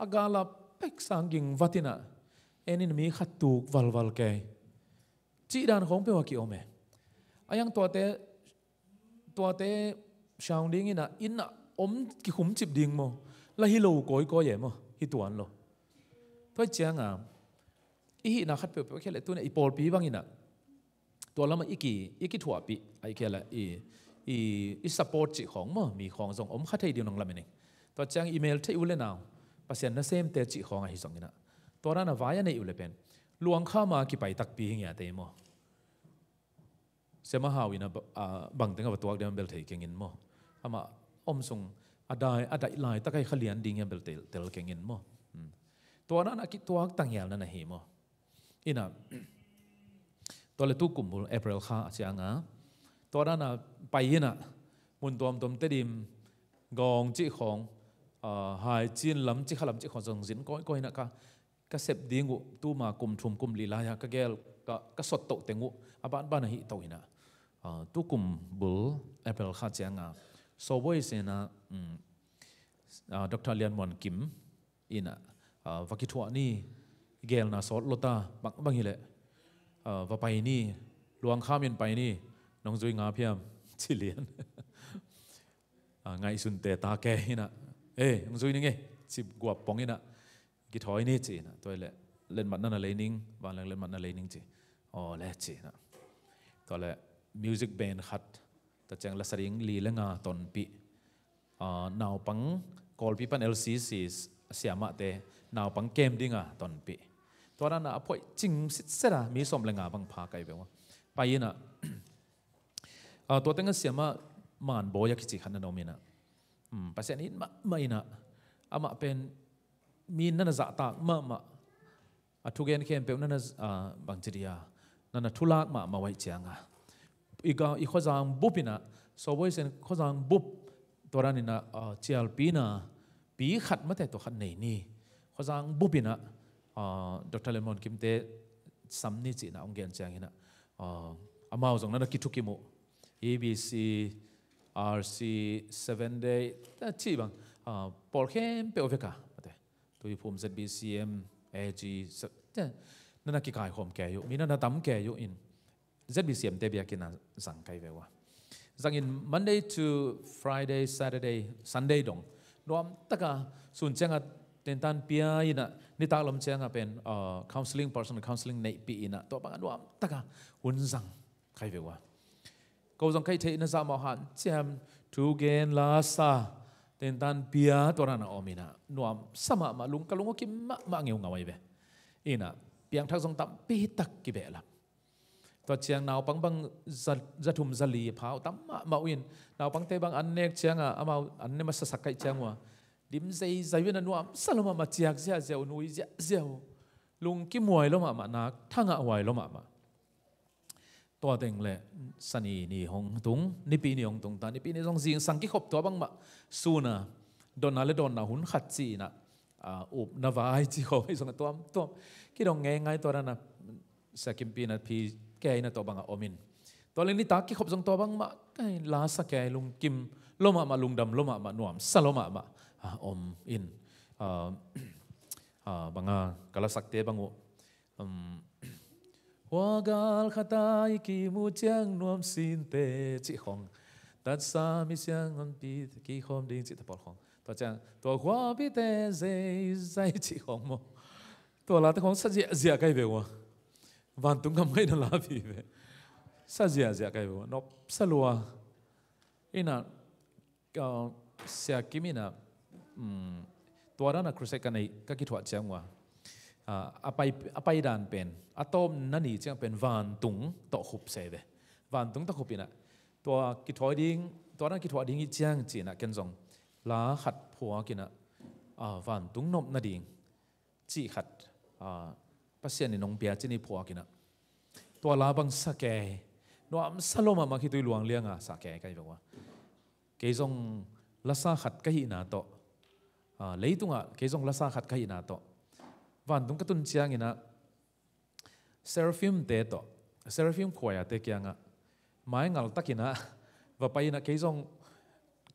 อากาลาเป็กสังกิงวัตินะเอ็นินมีขัดตูกวัลวัลแกจีดานของเปวกิโอเมอายังตัวเตะตัวเตะชาวดิ้งนะอินะอมกิขุมจิบดิ้งโมละฮิโลโอยโกยเยมฮิตวนโลตัวเจียงอ่ะอีนักขัดเปวกิโอเคเลตัวเนี่ยอีปอลปีบังอินะตัวเลามาอีกี่อีกี่ถั่วปีไอ้แค่ละอีอีอีสปอร์ตจิของมั้งมีของส่งอมคาเทยเดียวนังละมันเ่ยตัวแจ้งอีเมลเที่อุเลนเอาภาษาเนเซมเตจิของไอ้ส่งกันนะตัวนั้นวายในอุเลเป็นลวงข้ามากี่ไปตักปีเงียเต็มมั้งเสมาหาวินะบังต็้งกับตัวเดียวเบลเทกิงเงินมั้งอามาอมส่งอดายอดายลายตะไคร้ขลียนดิ่งเงียเบลเตลเตลกิงเงินมั้งตัวนั้นอกิตัวตั้งยาวนั่นนะเหมั้งอีน่ะตัวเลตุกุมบุลเอเปรลข้าเสียงอ่ะตัวนั้นอ่ะไปยินอ่ะมุนตัวมตัวเตดิมกองจีของหายจีนลำจีขลับจีของสังสินก้อยก้อยนะค่ะก็เสพดีงูตู้มากุมชุมกุมลีลายก็แกลก็ก็สดโตเตงูอาบ้านบ้านหิโตหินะตู้กุมบุลเอเปรลข้าเสียงอ่ะโซบอยเสนาดรเลียนมอนกิมอินะวักิทัวนี่เกลนาสอดลตาบักบังฮิเลเออว่าไปนี่ลวงข้ามยันไปนี่ น้องจุยงาเพียมสิเลียนไงสุนเตตาแกนี่นะเอ้น้องจุยนี่ไงสิบกว่าปองนี่นะกิทอยนี่จีนะตัวเละเล่นมันนั่นอะไรนิ่งบางเรื่องเล่นมันอะไรนิ่งจีอ๋อเละจีนะตัวเละมิวสิกเบนขัดแต่จังละสริงลีละงาตอนปี่านาวปังกอลปีปันเอลซีซีเสียมาเตนาวปังเกมดิงา่ะตอนปีตัวนั้นอะพอยจิงสิเสระมีสมเลงาบังพาไกไปว่าไปยินะตัวเต็งเสียมามันบอยากจิขันนนมินะภาษานม้ไม่นะอามาเป็นมีนั่นจะตากมามาทุกอย่างเข้มเป็นนั่นบางจีิยานั่นทุลักมามาไว้เจียงอ่ะอีกอีกข้อจางบุปินะสวายเซนข้อจางบุปตัวนั้นนะเจียลปีนะปีขัดมาแต่ตัวขัดไหนนี่ข้อจางบุปินะ Dr. Lemon Kim te samni chi na onggen chang hina amao jong na ki thuki mu ABC RC 7 day ta chi bang por khem pe oveka ate tu i phum ZBCM AG na na ki kai hom ke yu mina na tam ke yu in ZBCM te bia ki na zang kai ve wa zang in Monday to Friday Saturday Sunday dong nuam taka sun changa ten tan pia ina ni ta lam chang a pen uh, counseling person counseling nei pi ina to pa nuam ta ka un zang kai ve wa ah. ko zang kai te ina za ma han chem tu gen la sa ten tan pia to ran a omina nuam sama ma lung ka lung ki ma ma ngeu nga wai ve ina piang thak zong tam pi tak ki ve la to chiang nau pang bang za za thum za li phao tam ma ma win nau pang te bang an nek chiang a ah, ama an ne ma sa sakai chiang wa uh -huh. ดิมใจใจววนันว่าสลมามาเจียกเจียเจ้าหนุ่ยเจียเจ้าลุงกิมวยล้มามานักทั้งอวัยล้มามาตัวเต็งเลยสันีนี่หงตุงนี่ปีนี่หงตุงตานี่ปีนี่ต้องจิงสังกิขบตัวบัางมาสูนะโดนอะไรโดอนนะหุ่นขัดจีน่ะอุบนาวายจีเขาไปส่งตัวตัวคิดวางไงไงตัวนั้นนะสักกิมปีนะพี่แกนะตัวบังอมินตัวเลืนี่ตากิขบส่งตัวบัางมาไงลาสแกลุงกิมล้มามาลุงดำล้มามาหนวมสลมมา À, om in banga kala sakte bangu wagal khata ki mu chang nuam sin te chi khong tat sa mi siang on pi ki khom ding chi tapol khong to chang to khwa bi te zai zai chi khong mo to la te khong sa zia zia kai be wa van tung kam kai na la bi be sa zia zia kai be wa no sa lua ina ka sia kimina ตัวนั้นครูเซกันในก็คิดว่าเจ้าว่าอาไปอาไปดานเป็นอะตอมนั่นนี่เจ้าเป็นวันตุงตอขุบเสดวันตุงตอขุบนะตัวกิทวดิ้งตัวนั้นกิทวดิ้งอีเจ้างจีนะกันจงลาขัดผัวกินะวันตุงนบนาดิ้งจีขัดปัสเซียนนงเปียจีนี่ผัวกินะตัวลาบังสแกนวมสโลมามาคิดตุยหลวงเลี้ยงอ่ะสแกกันบอกว่าเกยจงลาซาขัดก็หินาโตลยตัวอ่ะเคซองลัาซาขัดขยินาโตวันตุงก็ตุนเชียงินะเซอร์ฟิมเตโตเซอร์ฟิมควายเตะกียงอ่ะมาเงนตักินะว่าไปนะเคซอง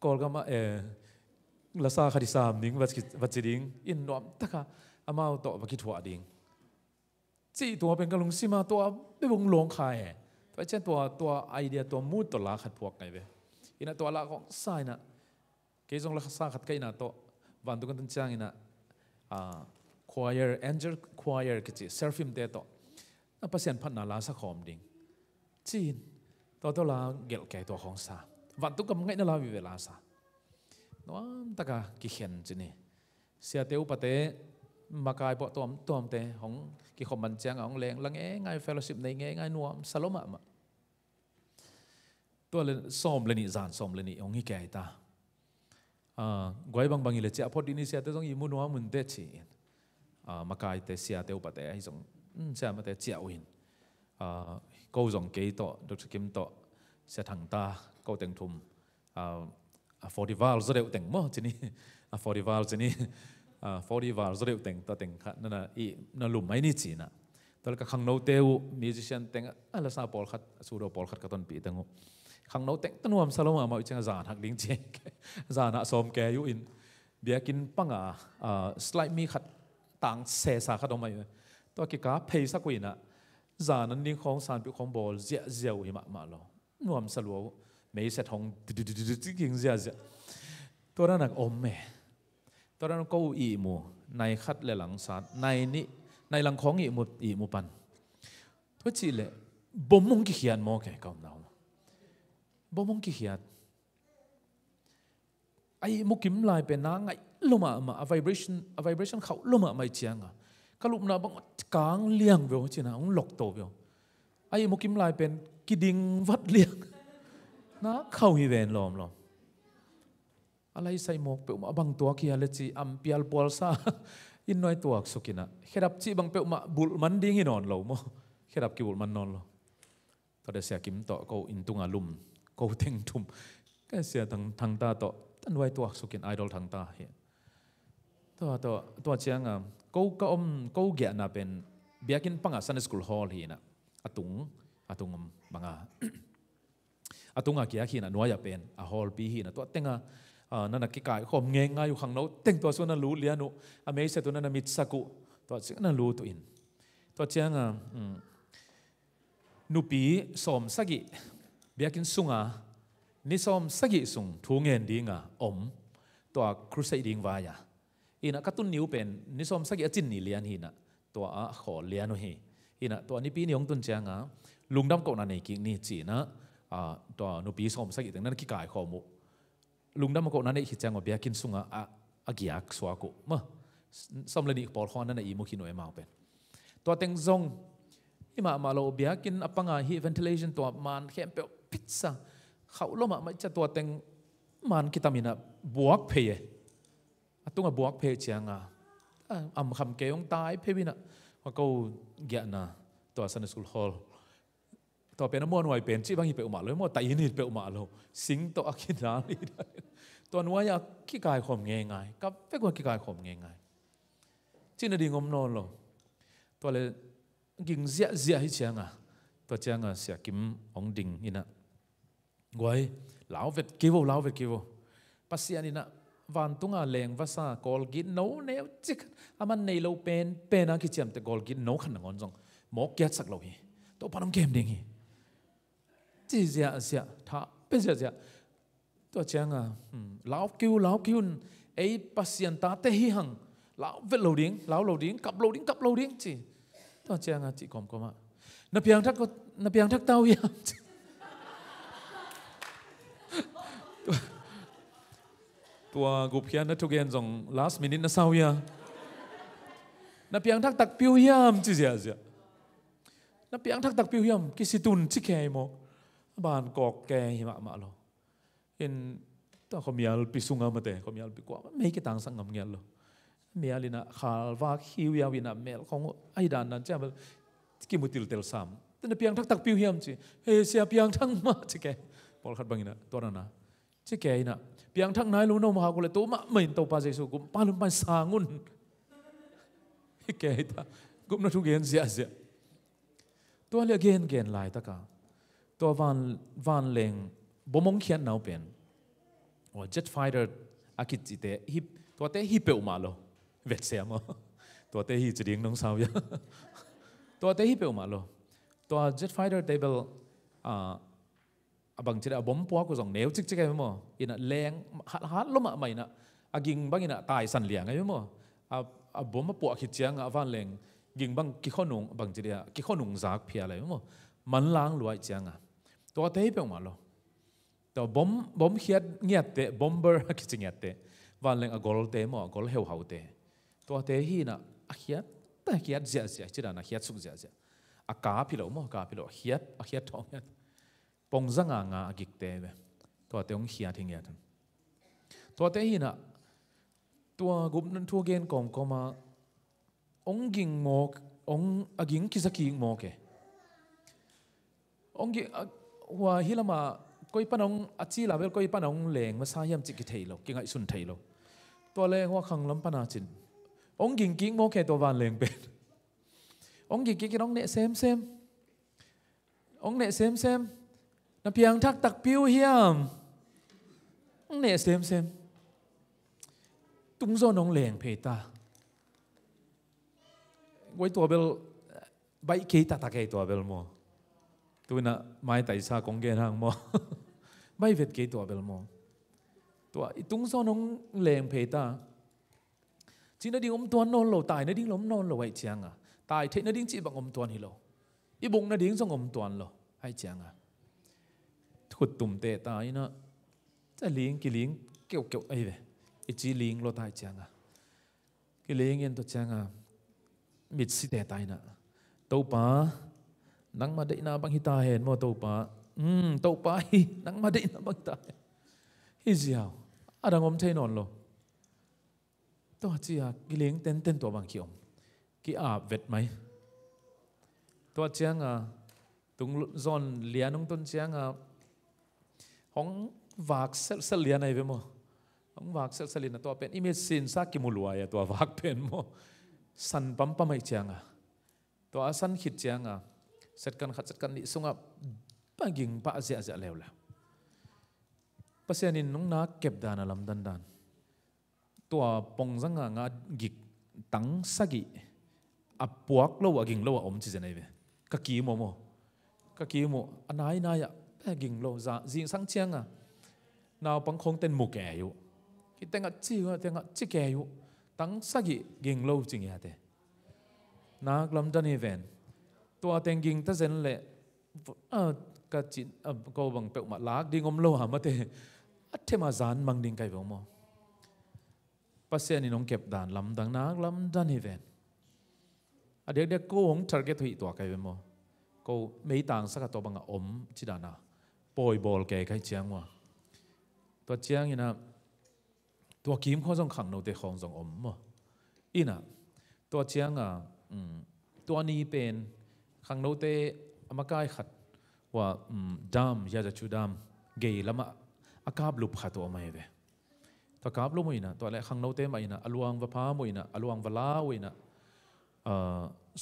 กอลกามาเอลาซาขัดสามดิ้งวัดวัดจิดิ้งอินนอมตักะอามาโตวัดคิดหัวดิ้งจีตัวเป็นกระลุงซิมาตัวไม่บงหลงคายไปเช่นตัวตัวไอเดียตัวมูดตัวลักขัดพวกไงเว้ยอินะตัวลักของไซน่ะเคซองลัาซาขัดกันนะโต vandugan tan chang ina a ah, choir angel choir cái gì kichi seraphim đó, nó na pasien phát na la sa khom đình, chin tôi tôi la gel kai tôi không sa vandugam ngai na la vi ve la sa nó cái taka ki hen chini sia teu pate makai bo tom tom thế, hong cái không man chang ông lên, lang nghe ngay fellowship này nghe ngay nuông, saloma ma to le som le ni zan som le ni ong hi kai ta กวยบางบางอีเลจิอพอดินิเซียเตซองยิมุนัวมุนเตชิมาไกเตซียเตอปะเตอไอซองเซียมาเตจิอวินกูส่งเกยโตดุสกิมโตเซียทังตากูเต็งทุมฟอร์ดิวัลจะเร็วเต็งมั้งจีนี่ฟอร์ดิวัลจีนี่ฟอร์ดิวัลจะเร็วเต็งตัวเต็งขันนั่นน่ะอีนั่นลุ่มไม่นิจีนะตอนแรกขังโน้เตอมิวสิชันเต็งอะไรสักพอลขัดสูดอพอลขัดกระตอนปีเต็งอ่ขังนร้แต่งตันวมสลมมาอีกจังจานหักดิ้งเจงจานอะสมแกอยู่อินเบียกินปังอ่ะสไลมีขัดต่างเสสาขัดออกมาอยู่ตัวกิกาเพยสักวินะจานั้นดิ้งของสารพิของบอลเจียเจียวหิมะมาลอนวมสลัวไม่เสร็จของดิ้งดิ้งดิ้งเจียเจียตัวนั้นออมเมตัวนั้นก็อีมูในขัดและหลังสารในนี้ในหลังของอีมูอีมูปันทุกทีเลยบ่มงกิเขียนมองแก่กำเนงบ่มงกิเฮียดไอ้มุกิมลายเป็นนางไอ้ลมอะมา vibration vibration เขาลมอะไม่เจียงอ่ะกลุ่มน่ะบังกางเลี้ยงเวลจีน่ะองหลอกโตเวลไอ้มุกิมลายเป็นกิดิงวัดเลี้ยงนะเข้าฮีเวนลอมลอมอะไรใส่หมวกเปิ่มาบังตัวเขียเลจีอัมพิอยลปอลซาอินน้อยตัวสุกินะเขดับจีบังเปิ่มาบุลมันดิ้งนอนเลาโมเขดับกิบุลมันนอนเหลาตอนเดียเสียกิมต่อก็อินตุงอาลุมกเต็งทุ่มก็เสียทางทางตาต่อตันไว้ตัวสุกินไอดอลทางตาเห็นตัวตัวตัวเชียงอ่ะกูก็อมกูเกียน้ะเป็นเบียกินปังอ่ะสันสกุลฮอลเห็นอะอตุงอตุงบังอ่ะอตุงอ่ะเกียขีน่ะนัวอย่าเป็นอ่ะฮอลปีหินะตัวเต็งอ่ะนั่นกิกายขอมเงงอยู่ข้างเราเต็งตัวส่วนนั้นรู้เลียนุอเมริกาตัวนั้นมิดสกุตัวเชียงนั้นรู้ตัวอินตัวเชียงอ่ะนุปีสมสักิเบียกินสุงานิสอมสกิสุงทูเงินดีงาอมตัวครุสดิงวายาอินะกตุนนิวเป็นนิสอมสกิอจินนี่เลียนหินะตัวอาขอเลียนุฮีอินะตัวนี้ปีนิยงตุนเจงาลุงดำกอนันในกิงนี่จีนะตัวนุปีสอมสกิถึงนั้นกิกายขอมุลุงดำกอนันในขิจังว่าเบียกินสุงาอากิยักสวากุมะสมเลนิปอลขอนนั่นในอีมุขิโนเอมาเป็นตัวเต็งซงอิมามาโลเบียกินอปังอาฮีเวนทิเลชันตัวมันเข้มเปีพิซซ่าเขาล้มอ่มันจะตัวเต็งมันกิตามินะบวกเพย์ตุ้งอ่บวกเพย์เจียงอ่ะอำคำเกยงตายเพวินะว่าก็เกนะตัวสันสุลฮอลตัวเป็นมวนวยเป็นจีบังอีเปอุมาเลยมอตายนี่เปอุมาโลสิงตัวอักินานนีตัวนวายขี้กายข่มเงยง่ายกับเป็กว่าขี้กายข่มเงยง่ายจีนดีงมนอนโลตัวเลยกิงเสียเสียให้เชียงอ่ะตัวเชียงอ่ะเสียกิมองดิงนี่นะ guai lão vet kivo lão vet kivo pasiani na van tunga à leng vasa kol git no ne chik aman à nei lo pen pen à, a ki chem te kol git no khan ngon jong mo kya sak lo hi to panam kem ding hi chi zia zia tha pe zia zia to chang à, lão kêu lão kêu ấy pasien ta te hi hằng lão vet lâu ding lão lâu ding kap lâu ding kap lâu ding chi to chang à chi kom kom à. na piang thak ko na piang thak tao hi tua gup hian na thugen jong last minute na sau ya na piang thak tak piu hiam chi zia zia na piang thak tak piu hiam ki situn chi khe mo ban kok ke hi ma ma lo in ta khomial pi sunga ma te khomial pi kwa me ki tang sang ngam ngel lo mialina khal wa khiu ya wina mel khong ai dan nan cha ki mutil tel sam na piang thak tak piu hiam chi he sia piang thang ma chi ke pol khat bangina na, chi ke ina piang thang nai lu no ma ko le to ma main to pa jesu kum pa lum pa sangun ke ta kum na thu gen zia zia to le gen gen lai ta ka to van van leng bomong khian nau pen o jet fighter akit chi te hip to te hi pe ma lo vet se ma to te hi chi ding nong sao ya [LAUGHS] to te hi pe ma lo to jet fighter table a à, abang chira bom po ko jong neu mà chik mo ina leng hat hat à, mà mày mai à gừng bang ina tai san liang ai mo à à bom po khi chiang a van leng ging bang ki khonung bang chira ki khonung zak phia lai mo man lang luai chiang a to thấy pe mà lo to bom bom khiat ngiat te bomber ki chingiat te van leng a à, gol te mo gol heu hau te to thấy hi na a à, khiat ta khiat zia zia chira na khiat suk zia zia a ka philo mo ka philo khiat a khiat thong khiat bong zanga nga agik te ve to te ong hia thing ya than to te hi na tua gup nan thu gen kom koma ong ging mok ong aging kizaki mo ke ong gi wa hilama koi panong achi la vel koi panong leng ma sa yam chi ki thei lo ki ngai sun thei lo to le wa khang lam pana chin ong ging king mo ke to van leng pe ong gi ki ki nong ne sem sem ong ne sem sem na piang thak tak piu hiam nè xem xem tung do nong leng phe ta quay tua bel bay kê ta ta kê tua bel mo tu na mai tại sa công gen hang mo bay [LAUGHS] vet kê tua bel mo tua tung do nong leng phe ta chỉ nó đi om tuan non lầu tài nó đi lom non lầu ai chiang à tài thế nó đi chỉ bằng om tuan hi lầu ý bông nó đi xong om tuan lầu ai chiang à ขุดตุ่มเตะตายนะจะเลี้ยงกี่เลี้ยงเกี่ยวเกี่ยวไอ้เว้ยไอ้จีเลี้ยงรถตายจังอ่ะกี่เลี้ยงเงินตัวจังอ่ะมิดสิเตะตายนะตัวป้านังมาได้นาบังฮิตาเห็นว่าตัวป้าอืมตัวป้าฮินังมาได้นาบังฮิตาฮิเจียวอะดังอมใช่นอนโลตัวจีอ่ะกี่เลี้ยงเต้นเต้นตัวบางเขียวกี่อาบเวทไหมตัวเจียงอ่ะตุงจอนเลียนงต้นเจียงอ่ะ hong vak sel sel lian ai ve mo hong vak sel sel na to pen image sin sa ki mulwa ya to vak pen mo san pam pam ai changa to asan khit changa set kan khat set kan ni sunga paging pa azia azia lewla pasianin nong na kep dana lam dan dan tua pong zanga nga gik tang sagi apuak lo aging lo om chi janai ve ka ki mo mo ka ki mo anai na ya pe ging lo za jing sang chiang à nào bằng không tên mù kẻ yếu khi tên ngặt chi hoa tên chi kẻ yếu tăng sắc gì ging lo chừng nhà thế na làm đơn event tua tên ging ta zen lệ ờ cả chín ờ cô bằng bẹo mặt lá đi ngom lo hả mà thế ắt thế mà dán mang đinh cái vòng mò pasien inong kep dan lam dang nak lam dan event adek dek ko hong target hui to kai mo ko mei tang saka to banga om chidana ปลอยบจียงวะตัวเจียงนะตัวกิมข้อสงขังเราต่ของสองอมมะอีน่ะตัวเจียงอ่ะตัวนี้เป็นขังเราตอามกายขัดว่าดามยาจะชูดมเกย์ละมาอากาบลุบขัดตัวไม่เด้ตัวกาบลุบไม่นะตัวแรกขังเราแต่ไม่นะอลวงวะพาไม่นะอลวงวะลาไม่นะเอ่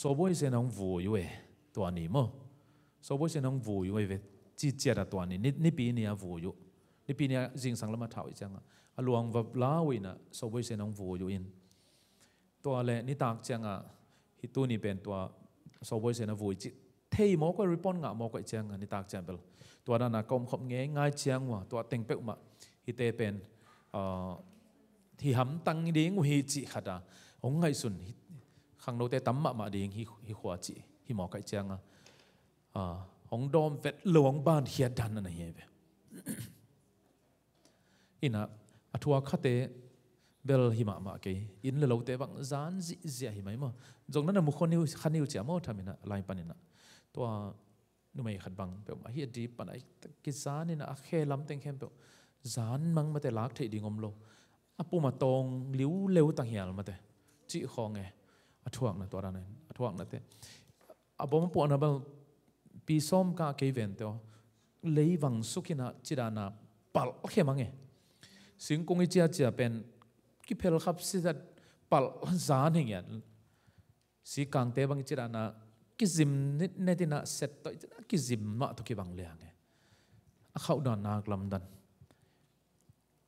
อบุยเซนองวูอยู่เวตัวนี้มั้งซบุยเซนองวูอยู่เวจีเจียดตัวนี้นี่นี่ปีนี้วูอยู่นี่ปีนี้จริงสังลมาถ่าอีจังอ่ะลวงวับลาวินะสบวยเสนองวูอยู่อินตัวเลนี่ตากจังอ่ะฮิตุนี่เป็นตัวสบวยเสนวูจิเที่มอก็รีปอนงะมอก็จังอ่ะนี่ตากจังเปลตัวนั้นอ่ะกมขบเงี้ยง่ายจังว่ะตัวเต็งเป๊กมาฮิเตเป็นที่หำตังดี้งวิจิขัดอ่ะองไงสุนขังโนเตตัมมะมาดี้งฮิฮิขวาจิฮิหมอก็จังอ่ะองดอมเวดหลวงบ้านเฮียดันนั่นเองอินะอทัวคาเตเบลหิมะมาเกอินเลวเตวังจานจิเจียหิมะมั้งจงนั้นมุขนิวขันิวเจียมั่วทำมินะลายปันินะตัวนุ่มไอ้ขัดบังเปียมาเฮียดีปันไอ้กิจานี่นะเคลำเต็งเข้มเปวจานมังมาแต่ลักเทดิงมโลอปูมาตองลิ้วเลวต่างเหียลมาแต่จีคองไงอัทวงนะตัวนั้นอัทวงนะเตอบอมปวดนะบาง pi som ka ke ven to lei wang sukina chirana pal khe mange sing kong chia chia pen ki phel khap si da pal zan hing yan si kang te bang chirana ki zim ne ne tina set to ki zim ma to ki bang le ange a khau dan nak lam dan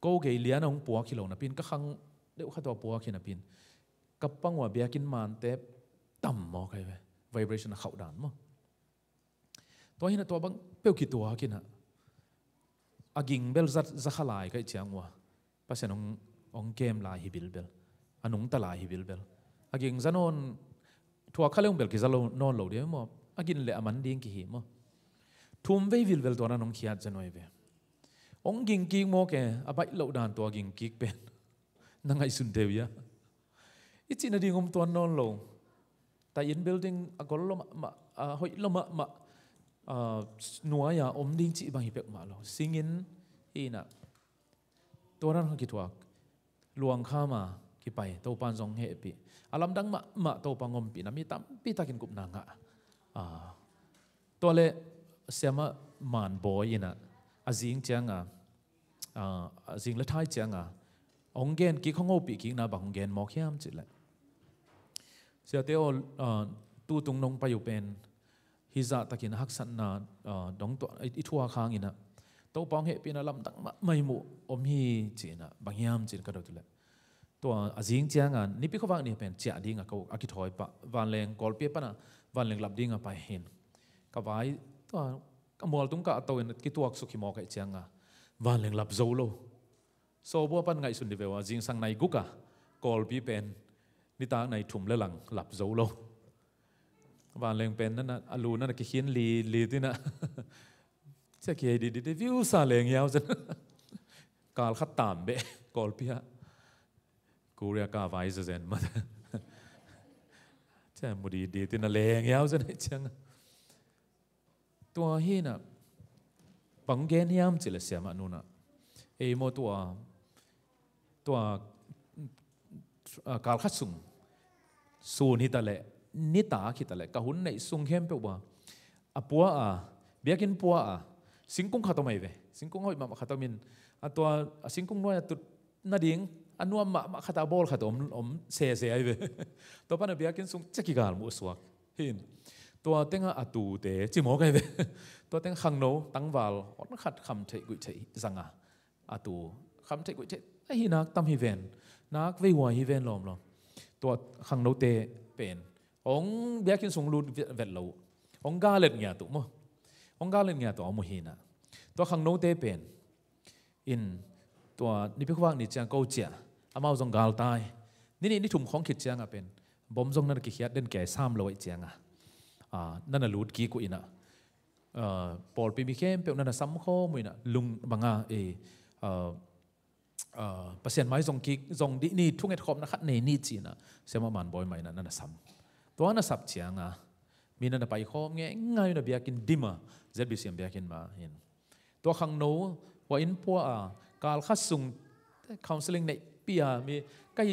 ko ge lian ong puwa ki lo na pin ka khang deu kha to puwa ki na pin kapangwa biakin man te tam mo kai ve vibration khau dan mo ตัวหินตัวบังเปียวกี่ตัวกินฮะอากิงเบลจัดจะขลายก็เจียงวะภาษาหนงองเกมลายฮิบิลเบลอันงตลายฮิบิลเบลอากิงจะนอนทัวข้าเลี้ยงเบลกิจะนอนเหล่าเดียวมั้งอากินเละมันดิ้งกี่หิมั้งทุ่มเววิลเบลตัวนั้นองขี้อาจะน้อยเวองกิงกิงโมเกอาไปเหล่าดานตัวกิงกิกเป็นนั่งไอสุนเดียอิจินาดิ้งอมตัวนอนเหล่าแต่ยินเบลดิ้งอากลลมมาหอยลมมานัวอยาอมดิ้งจีบางฮิเป็กมาลอสิงินอีน่ะตัวนั้นเขาคิดว่าลวงข้ามากี่ไปตปานจงเฮปีอารมณ์ดังมามะตปังอมปีนะมีตั้มปีตากินกุบนางะตัวเลเสียมามานบอยน่ะอาจิงเจียงอ่ะอาจิงละท้ายเจียงอ่ะองเกนกี่ข้องอปีกิ่นาบังเกนมอกแยมจิตเลยเสียเตียวตู้ตุงนงไปอยู่เป็น hi za takin hak san na ờ, dong to i thua khang ina to pang he pina lam dang mai mu om hi china bangyam chin ka do tule to azing chiang an ni pi khowang ni pen cha ding a ko aki thoi pa van leng kol pe pana van leng lap ding a pa hin ka vai to kamol tung ka to en ki tuak su ki mo ka chiang a van leng lap zo lo so bo pan ngai sun de wa jing sang nai guka kol pi pen ni ta nai thum le lang lap zo lo บาาเลงเป็นนั่นนะอลูนั่นนก็ขี้นลีลีที่น่ะเช็คเฮดีดีเดวิวสาเลงยาวจังกาลขัดตามเบกอลพิยะกูเรียกกาไวซ์เซนมาเช่นมุดีดีที่นั่นเลงยาวจังไอ้เชียงตัวเฮน่ะปังเกนยามจิลเสียมานูน่ะ เอโมตัวตัวกาลขัดสุ่งสูนิตาเล่นิตาคิดอะไรกหุนในสุงเข้มเปว่าอปัวอ่ะเบียกินปัวอ่ะสิงคุงขัดตัวไม่เวสิงคุงหอยมาขัดตัวมินอตัวสิงคุงน้อยตุดนาดิงอันนัวมาขัดตัวบอลขัดตัวอมอมเสียเสียเวตัวปานเบียกินสุงจะกิการมุสวกหินตัวเต็งอาตูเตะจิมอกันเวตัวเต็งขังโนตั้งวาลอดขัดคำเทกุยเทสังอาอาตูคำเทกุยเทไอหินักตั้มฮิเวนนักวิหัวฮิเวนลอมลอมตัวขังโนเตเป็น ong biakin sung lut vet lo ong ga let nya tu mo ong ga let nya tu mo hina to khang no te pen in to ni pe khwang ni chang ko chia amao jong gal tai ni ni ni thum khong khit chang a pen bom jong nan ki hiat den kai sam lo ai chang a à nan lut ki ko ina Paul pi mi khem pe nan sam kho mo ina lung banga e pasien mai jong ki jong di ni thunget khop na khat nei ni chi na sema man boy mai na nan sam tuan na sap chiang a ah. mina na pai khom nge ngai na biakin dima zel bi siam biakin ma in to khang no wa in po a ah. kal kha sung eh, counseling nei pia ah, mi kai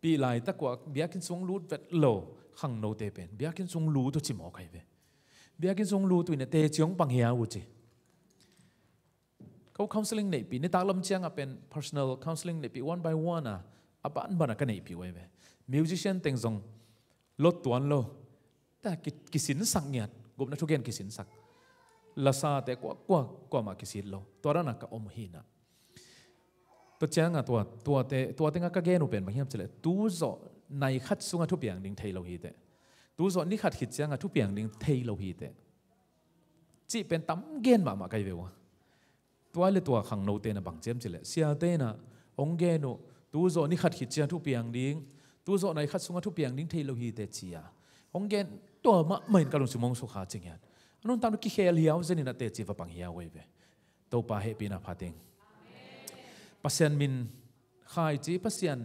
pi lai ta kwa biakin sung lut vet lo khang no te pen biakin sung lu to chi mo khai ve biakin sung lu tu na te chong pang hia u chi ko counseling nei pi ni ta lam chiang a pen personal counseling nei pi one by one a aban bana ka nei pi we ve musician teng zong ลดตัวันโลแต่กิสินสังเงียดกบนัทุกเกนกิสินสักลาซาแต่กว่ากว่ากว่ามากิสินโลตัวนั้นก็อมหินะตัวเจ้างตัวตัวเตตัวเตงก็เกนุเป็นบางอย่างเฉลยตู้จอในขัดสุงทุเปียงดิ่งเทโลหีเตตู้จอนี่ขัดขิดเจ้างทุเปียงดิ่งเทโลหีเตจีเป็นตั้มเกนมามาไกลเวะตัวเลตัวขังโนเตนะบางเจมเฉลยเสียเตนะองเกนุตู้จอนี่ขัดขิดเจ้าทุเปียงดิ่งตัวโซนในขัดสูงทุเปียงนิ่งเทโลฮีเตจียองเกนตัวมเหมนกำลังสมองสุขาจริงยันนุ่นตามกิเคลียวเจนินาเตจีวปังเฮียเวเบต้าปาเฮปีนาพาติงปัสยันมินขายจีปัสยัน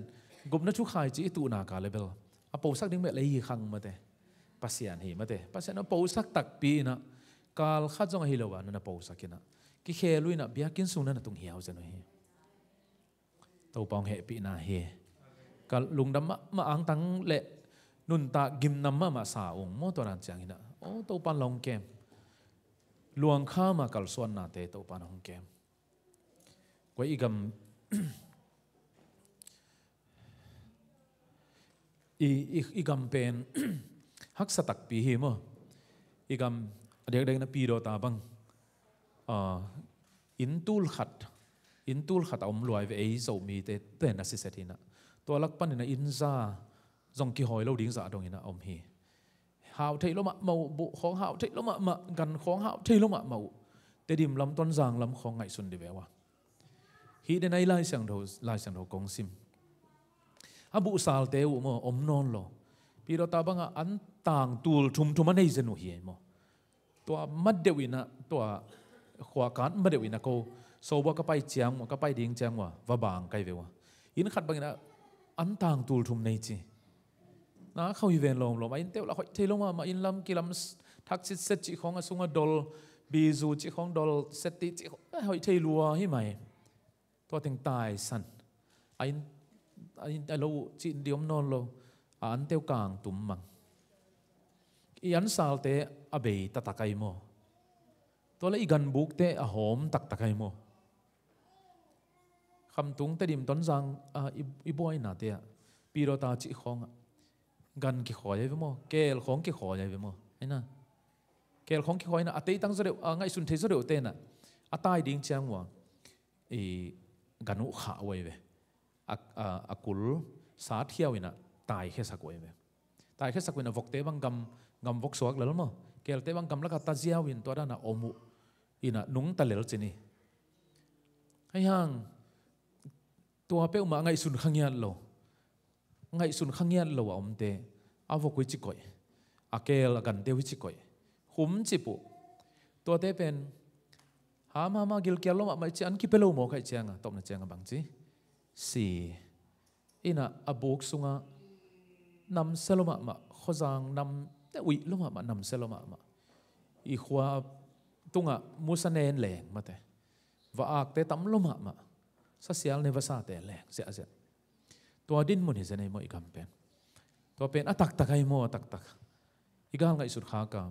กบนัชุขายจีตุนากาเลเบลอปูสักดิ้งเมลัยขังมาเตปัสยันเฮมาเตปัสยันอปูสักตักปีนะกาลขัดูงฮิลวานนันอปูสักินะกิเคลุยนะเบียกินสุนันตุงเฮียวเจนุเฮต้าปองเฮปีนาเฮ ka lung dam ma ang tang le nun ta gim nam ma ma sa ong mo to ran chang ina o to pan long kem luang kha ma kal suan na te to pan hong kem ko igam i igam pen hak sa tak pi hi mo igam adek dek na pi ro ta bang a ờ, in tul khat in tul khat om luai ve ei zo mi te ten na si setina ตัวลักปั้นนะอินซาจงกิหอยเราดิ้งจาตรงนี้นะอมฮีหาวเทลมะเมาบุของหาวเทลมะมะกันของหาวเทลมะเมาแต่ดิมลำต้นจางลำของไงสุนดีแววะฮีเดนไอไล่เสียงโถไล่เสียงโถกงซิมอาบุสาลเตวโมอมนอนโลพี่เราตาบังอันต่างตูลชุมชุมันให้สนุเฮียมตัวมัดเดวินะตัวขวากันมัดเดวินะโกโซบะกก็ไปเจียงวะก็ไปดิ้งเจียงวะว่าบางไกลเววะอินขัดบังนะ an tang tul thum nei chi na khoi ven lom lom in teu la khoi thei lom ah, ma in lam ki lam thak chit set chi khong asunga dol bi zu chi khong dol set ti chi hoi eh, thei lua hi mai to ting tai san ain ain ta lo chi diom non lo an teu kang tum mang i an sal te abe ta takai mo to la i gan buk te a hom tak takai mo kham tung à, ta dim ton jang a i boy na te piro ta chi khong gan ki khoi ve mo kel khong ki khoi ve mo ina kel khong ki khoi na atei tang zore ngai sun the zore te na atai ding chang wa e ganu kha wai ve akul sa thiawina tai he sakoi ve tai he sakoi vok te bang gam gam vok suak lal mo kel te bang gam la ka ta ziawin to da na omu ina nung ta lel chini hay hang ตัวเป้ามาไงสุนขังยันโลไงสุนขังยันโลว่าอมเตอาวกุจิกอยอาเกลกันเตวิจิกอยหุมจิปุตัวเตเป็นหามามากิลเกลลมาไม่จีอันกิเปโลโมใครเจียงอ่ะตบนะเจียงอ่ะบางจีสี่อินะอบุกสุงะนำเซลมะมาขจางนำแต่วิลมะมานำเซลมะมาอีขวาตุงะมุสเนนแหลงมาแต่ว่าอากเตตั้มลมะมา social never sa te le se se to din mun hi zane mo ikam pen to pen atak takai mo atak tak igal ngai sur kha ka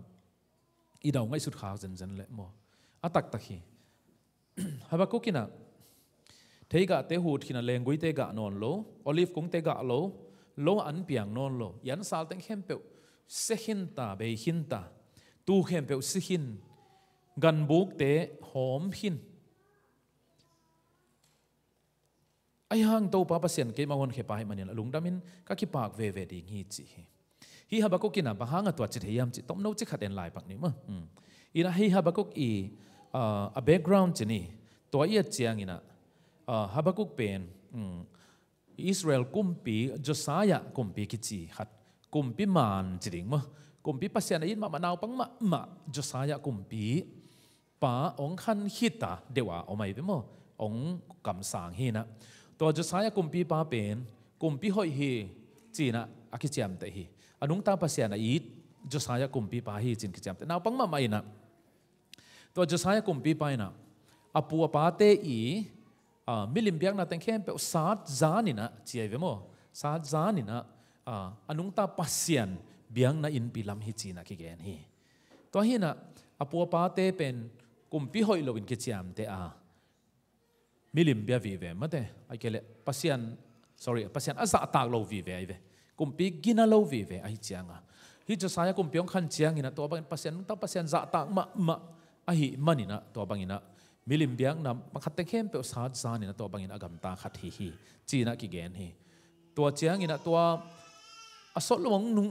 i dau ngai sur kha zen zen le mo atak tak hi [CLEARS THROAT] haba ko kina thei ga te hut kina lengui te ga non lo olive kung te ga lo lo an piang non lo yan sal teng hem pe se hin ta be hin ta tu hem pe se hin gan buk te hom hin ไอ้ฮังตัวป้าเปอร์เซ็นตเกี่มาวันเขพายมันยังลุงดามินก็คิดปากเวเวดีงี้จีฮีฮับกุกินะบ้าหางตัวจิตเฮียมจีต้องโน้จิตขัดเอ็นไล่ปักนี่มั้งอีน่ะฮีฮับกุกอีอ่าอ่าเบกกราวน์จีนี่ตัวเอียดเจียงนี้น่ะอ่ฮับกุกเป็นอืมอิสราเอลกุมปีโจซายะกุมปีกิจิฮัดกุมปีมันจีริงมั้งกุมปีเปอร์เซ็นต์ไยินมามาหนาวปังมาหมาโจซายะกุมปีป้าองค์ขันฮิตาเดี๋ยวว่าเอาไหมเป็นมั้งองค์กำสังฮีนะตัวจะสายกุมปีป้าเป็นกุมปีหอยฮีจีนะอากิจามแต่ฮีอันนุ่งตาภาษาหน้าอีจะสายกุมปีป้าฮีจินกิจามแต่นาวปังมาไม่นะตัวจะสายกุมปีป้านะอาปัวป้าเตอีมิลิมเบียงนาแต่งเข้มเป็นศาสตร์จานินะเจียเวโมศาสตร์จานินะอันนุ่งตาภาษาเบียงนาอินปีลำฮีจีนะกิเกนฮีตัวฮีนะอาปัวป้าเตเป็นกุมปีหอยโลอินกิจามแต่อา milim bia vi ve mate akele pasian sorry pasian aza tak lo vi ve ve kumpi gina lo vi ve ai chianga hi cho saya kumpiong khan chiang ina to bang pasian ta pasian za tak ma ma a hi manina to bang ina milim biang nam pakhatte khem pe sa za ni na to bang ina agam ta khat hi hi na ki gen hi to chiang ina to asol lo nung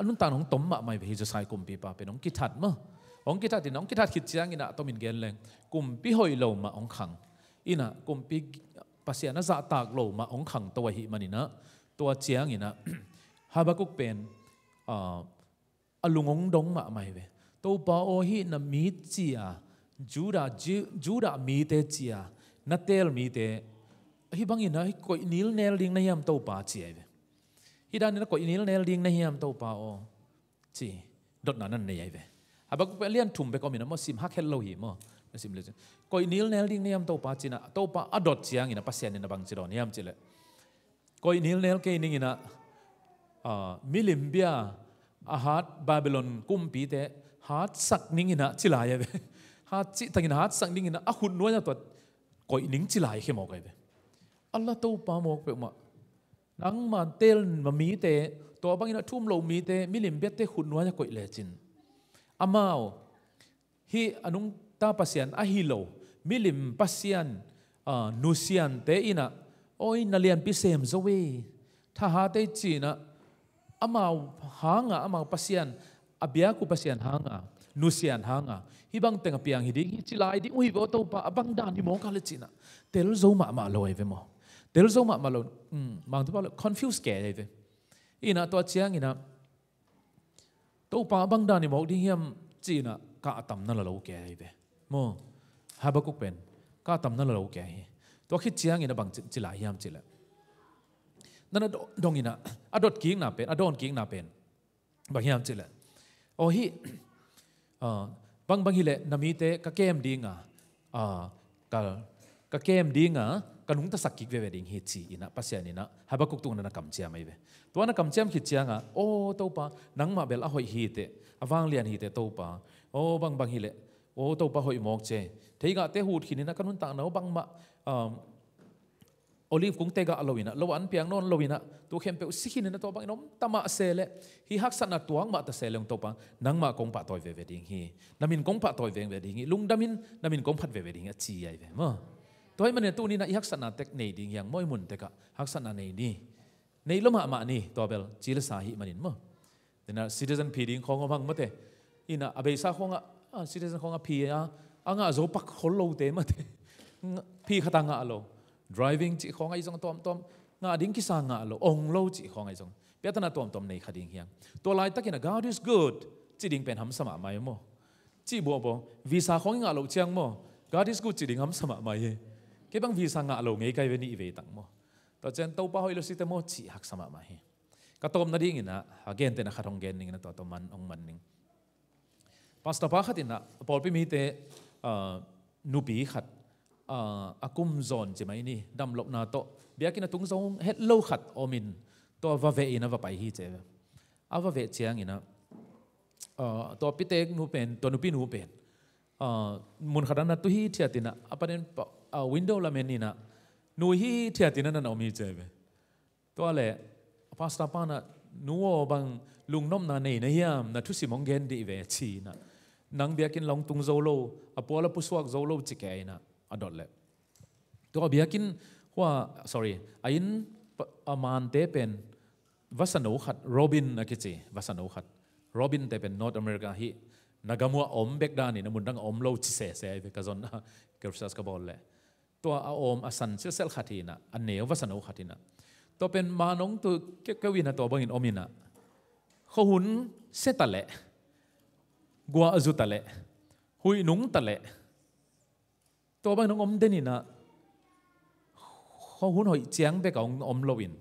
anun ta hong tom ma mai ve hi cho sai kumpi pa pe nong ki that ma ong ki that ti nong ki that khit chiang ina to min gen leng kumpi hoi lo ma ong khang อินะกุมพิกภาษาหน้าตากลมาองขังตัวหิมันินะตัวเจียงอินะฮาบกุกเป็นอลุงงดงมาไม่เวตัวปาโอหินะมีเจียจูดาจูจูดามีเตเจียนัเตลมีเตฮิบังินะฮิอกนิลเนลดิงนยามตัวปาเจียเวฮิดานินะอกนิลเนลดิงนยามตัวปาโอจีดดนั้นนั่นเนยามเวฮาบกุกเป็นเลียนทุ่มไปก็มีนะมั่วซิมฮักเฮลโลหิมั่วซิมเลจ koi nil nel ding niam to pa china to adot chiang ina pasian ina bang chiron, niam chile koi nil nel ke ning ina ah, milimbia ahat babylon kumpi te hat sak ning ina chilaya be [LAUGHS] hat chi tangin hat sak ning ina ahun noya to koi ning chilai he mo kai be allah to pa mo pe ma nang man tel ma te to bang ina thum lo mi te milimbia te hun noya koi le chin amao hi anung ta pasian a hi lo milim pasian nusian te ina oi nalian pisem zoe tha ha te china ama hanga ama pasian abiaku pasian hanga nusian hanga hibang tenga piang hiding hi chilai di ui bo to pa abang dan hi mo kala china tel zo ma ma loi ve mo tel zo ma ma lo um mang tu pa confuse ke e ve ina to chiang ina to pa abang dan hi mo ding hiam china ka atam na lo ke e ve mo Habakkuk pen oh, [COUGHS] ah, ah, ka tam na lo kya hi to khi chiang ina bang chila hiam chila nana dong ina adot king na pen adon king na pen bang hiam chila o hi bang bang hi le nami te ka kem dinga a ka ka kem dinga kanung ta sakik ve ding hi chi ina pasian ina habakuk tung na kam chiam ai ve to na kam chiam chiang chianga o oh, to pa nang ma bel a hoi hi te awang lian hi te to pa o oh, bang bang hi le o to pa hoi mok che thế gạ tế hụt khi nên các nôn tạng nấu băng mà ờ, olive cũng té tega aloina lo an piang non loina tu khem pe usi hin na to bang nom tama sele hi hak san na tuang ma ta seleng to pa nang ma kong pa toy ve ve ding hi namin kong pa toy về ve ding hi lung damin namin công phat về về đình a chi ai ve ma toy mane tu ni na hak san na tek nei ding yang moi mun teka hak san na nei ni nei lo ma ma ni to bel chi le à sa hi manin ma then citizen p ding khong ma te ina abe sa khong a citizen khong a p a อังอาโซปักขลโลเตมาเพี่ขตางอาโล driving จีของไอ้สองตอมตอมงาดิ้งกิสางอาโลองโลจีของไอ้สองเปียตนาตอมตอมในขดิ้งเฮียงตัวลายตะกินะ God is good จีดิ้งเป็นหัมสมะไม่โมจีบัวบวีซาของอาโลเชียงโม God is good จีดิ้งหัมสมะไมยเก็บังวีซังอาโลไงกายเวนี่เวตังโมตัวเจนเต้าป้าหอยลูกสิเตโม่จีหักสมะไมา่กระตอมนาดิ้งนะ again เตนะขัดองเกนนิงนะตัวตอมันองมันนิง Pastor Pakat ina, Paul Pimite, นูบีขัดอากุมซอนใช่ไหมนี่ดำลบนาโตเบียกินตุงซงเฮ็ดเล่าขัดอมินตัวว่าเวอินะว่าไปฮีเจอาวเวเชียงอินะตัวพิเตกนูเป็นตัวนูปีนูเป็นมุนขนดนั้นตุฮีเทียตินะอนเป็นวินโดว์ละเมนนี่นะนูฮีเทียตินะนั่นอามีเจเวตัวเล่พาสตาปานะนัวบังลุงน้อมนาเนยนะยมนะทุสิมองเกนดีเวชีนะนังเบียกินลองตุงโจโลอปอลปุสวกโจโลจิแกนะอดอลเลตัวเบียกินว่า sorry อินอามานเตเป็นวัสนุขัดโรบินนะคิดสิวัสนุขัดโรบินเตเป็นนอร์ทอเมริกาฮินักมัวอมเบกดานี่นะมุนดังอมโลจิเซเซไปกะจนนเกิรสัสกบอลเลยตัวอาอมอสันเซลขัดีนะอันเนีววัสนุขัดีนะตัวเป็นมานงตัวเกวินะตัวบังอินอมินะเขาหุนเซตะเลกัวอจุตเลหุยนุงตะเลตัวบางน้องอมเดนินะเขาหุ่นหอยเจียงไปกับอมโลวิน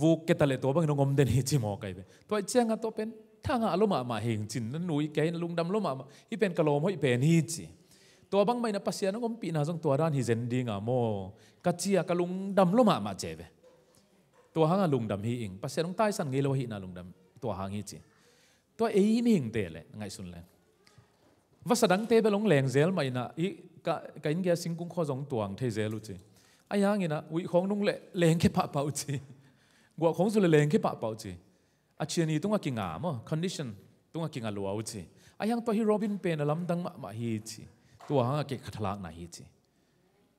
วูเกตะเลตัวบางน้องอมเดนิจิมอไกไปตัวเจียงอะตัวเป็นทางอารมณ์มาเฮงจินนั้นนุยแกนลุงดำลมมาอีเป็นกะโลมหอยเป็นฮิจิตัวบางไม่นะบัสยานองอมปีนาจงตัวด้านฮิเซนดิงอะโมกัเจียกะลุงดำลมมาเจไปตัวหางลุงดำฮิเิงปัสยานองใต้สันเงลวหินาลุงดำตัวหางฮิจิัวเองนี่เองเตลเลยไงสุนเลยว่าสดงเตเไปลงแรงเซลม่นะอีก็กันแกสิงกุ้งข้อสองตัวงเทเซลุจีอายังไีนะวิของนุ่งเละแรงแค่ปะเป่าจีก่าของสุเลแรงแค่ปะเป่าจีอาเชียนี่ต้องกินงามอ่ะ condition ต้องกินงาลัวจีอายังตัวฮิโรบินเป็นลำดังมามาฮีจีตัวหางเกขัดลักนาฮีจี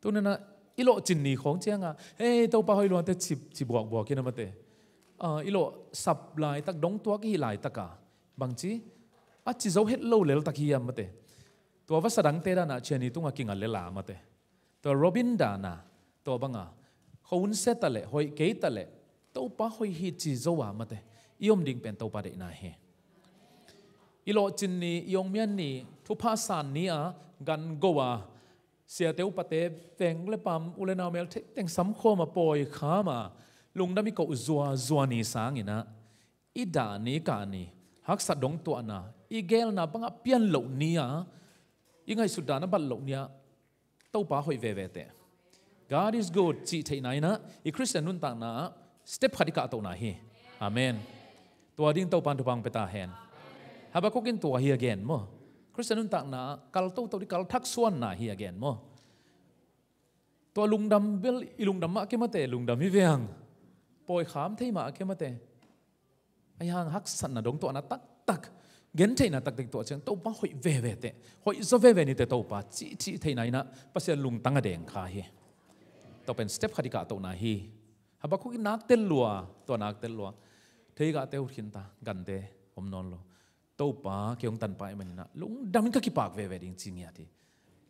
ตัวนั้นนะอีโลจินนี่ของเจ้าง่ะเฮ้ยตัวป้าหอยลวนเต่จิบจิบบวกบวกกินอะมาเตะอีโลสับลายตักดงตัวกี่ลายตักาบางทีอาจิเจาเฮตุโลเลลตะกี้ยามมาเตตัววัสดังเตระนะเชนีตุงกิงอเลลามาเตตัวโรบินดานะตัวบังอ่ะเขาอุ้นเซตะเละหอยเกยตะเละตัวป้าหอยฮิจิโจ้าวามาเตยอมดิ่งเป็นตัวปาเดนาเฮอีโลจินนี่ยองเมียนนี่ทุพาสานนี่อ่ะกันโกวาเสียเตวปะเตแตงเลปัมอุเลนาเมลแตงสัมโคมาปอยขามาลุงดามิโกจัวจัวนีสางอินะอิดานีกานีหักสัดดงตัวน่ะอีเกลน่ะบังอ่ะเปียนเล่นี้อ่ะยังไงสุดานะบัลเหล่านี้เต้าป้าหอยเวเวเตะ God is good จิตใจนายนะอีคริสเตียนนุ่นต่างนะสเต็ปขัดกะตัวน่ะฮีอาเมนตัวดิ้งเต้าปันทุพังเปตาเหนฮับกุกินตัวเฮียเกนมั้คริสเตียนนุ่นต่างนะคัลเต้าตัวดีคกัลทักส่วนน่ะเฮียเกนมั้ตัวลุงดัมเบลอีลุงดัมมาเกมเตลุงดัมิเวียงปอยขามเทมาเกมเตไอ้ห่างหักสันน่ะดงตัวน่ะตักตักเงินใจ่น่ะตักติงตัวเชิงตัวป้าหอยเว่เวเตหอยจะเว่เวนี่เตตัวป้าจีจีเที่ยนไอ้น่ะภาษาลุงตั้งกระเดงค่ะเฮตัวเป็นสเต็ปขัดกับตัวน่ะเฮฮะบบักคุกนักเตลลัวตัวนักเตลลัวเที่ยงกับเตลขินตากันเตะอมนอนลูตัวป้าเกี่ยงตันป้าเอ็มนี่น่ะลุงดำมินก็คีปากเว่เวดิ้งจริงยัติ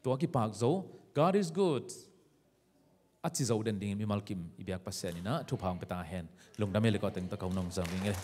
ตัวคีปาก zoo God is good อาทิตย์เสาเดินดิ้งมีมัลคิมอีบีอักพัศเซนีนะทุกพหางไปตาเห็นลุงดำไม่เลิกก็ติงตะเขานองจังวิ่งเลย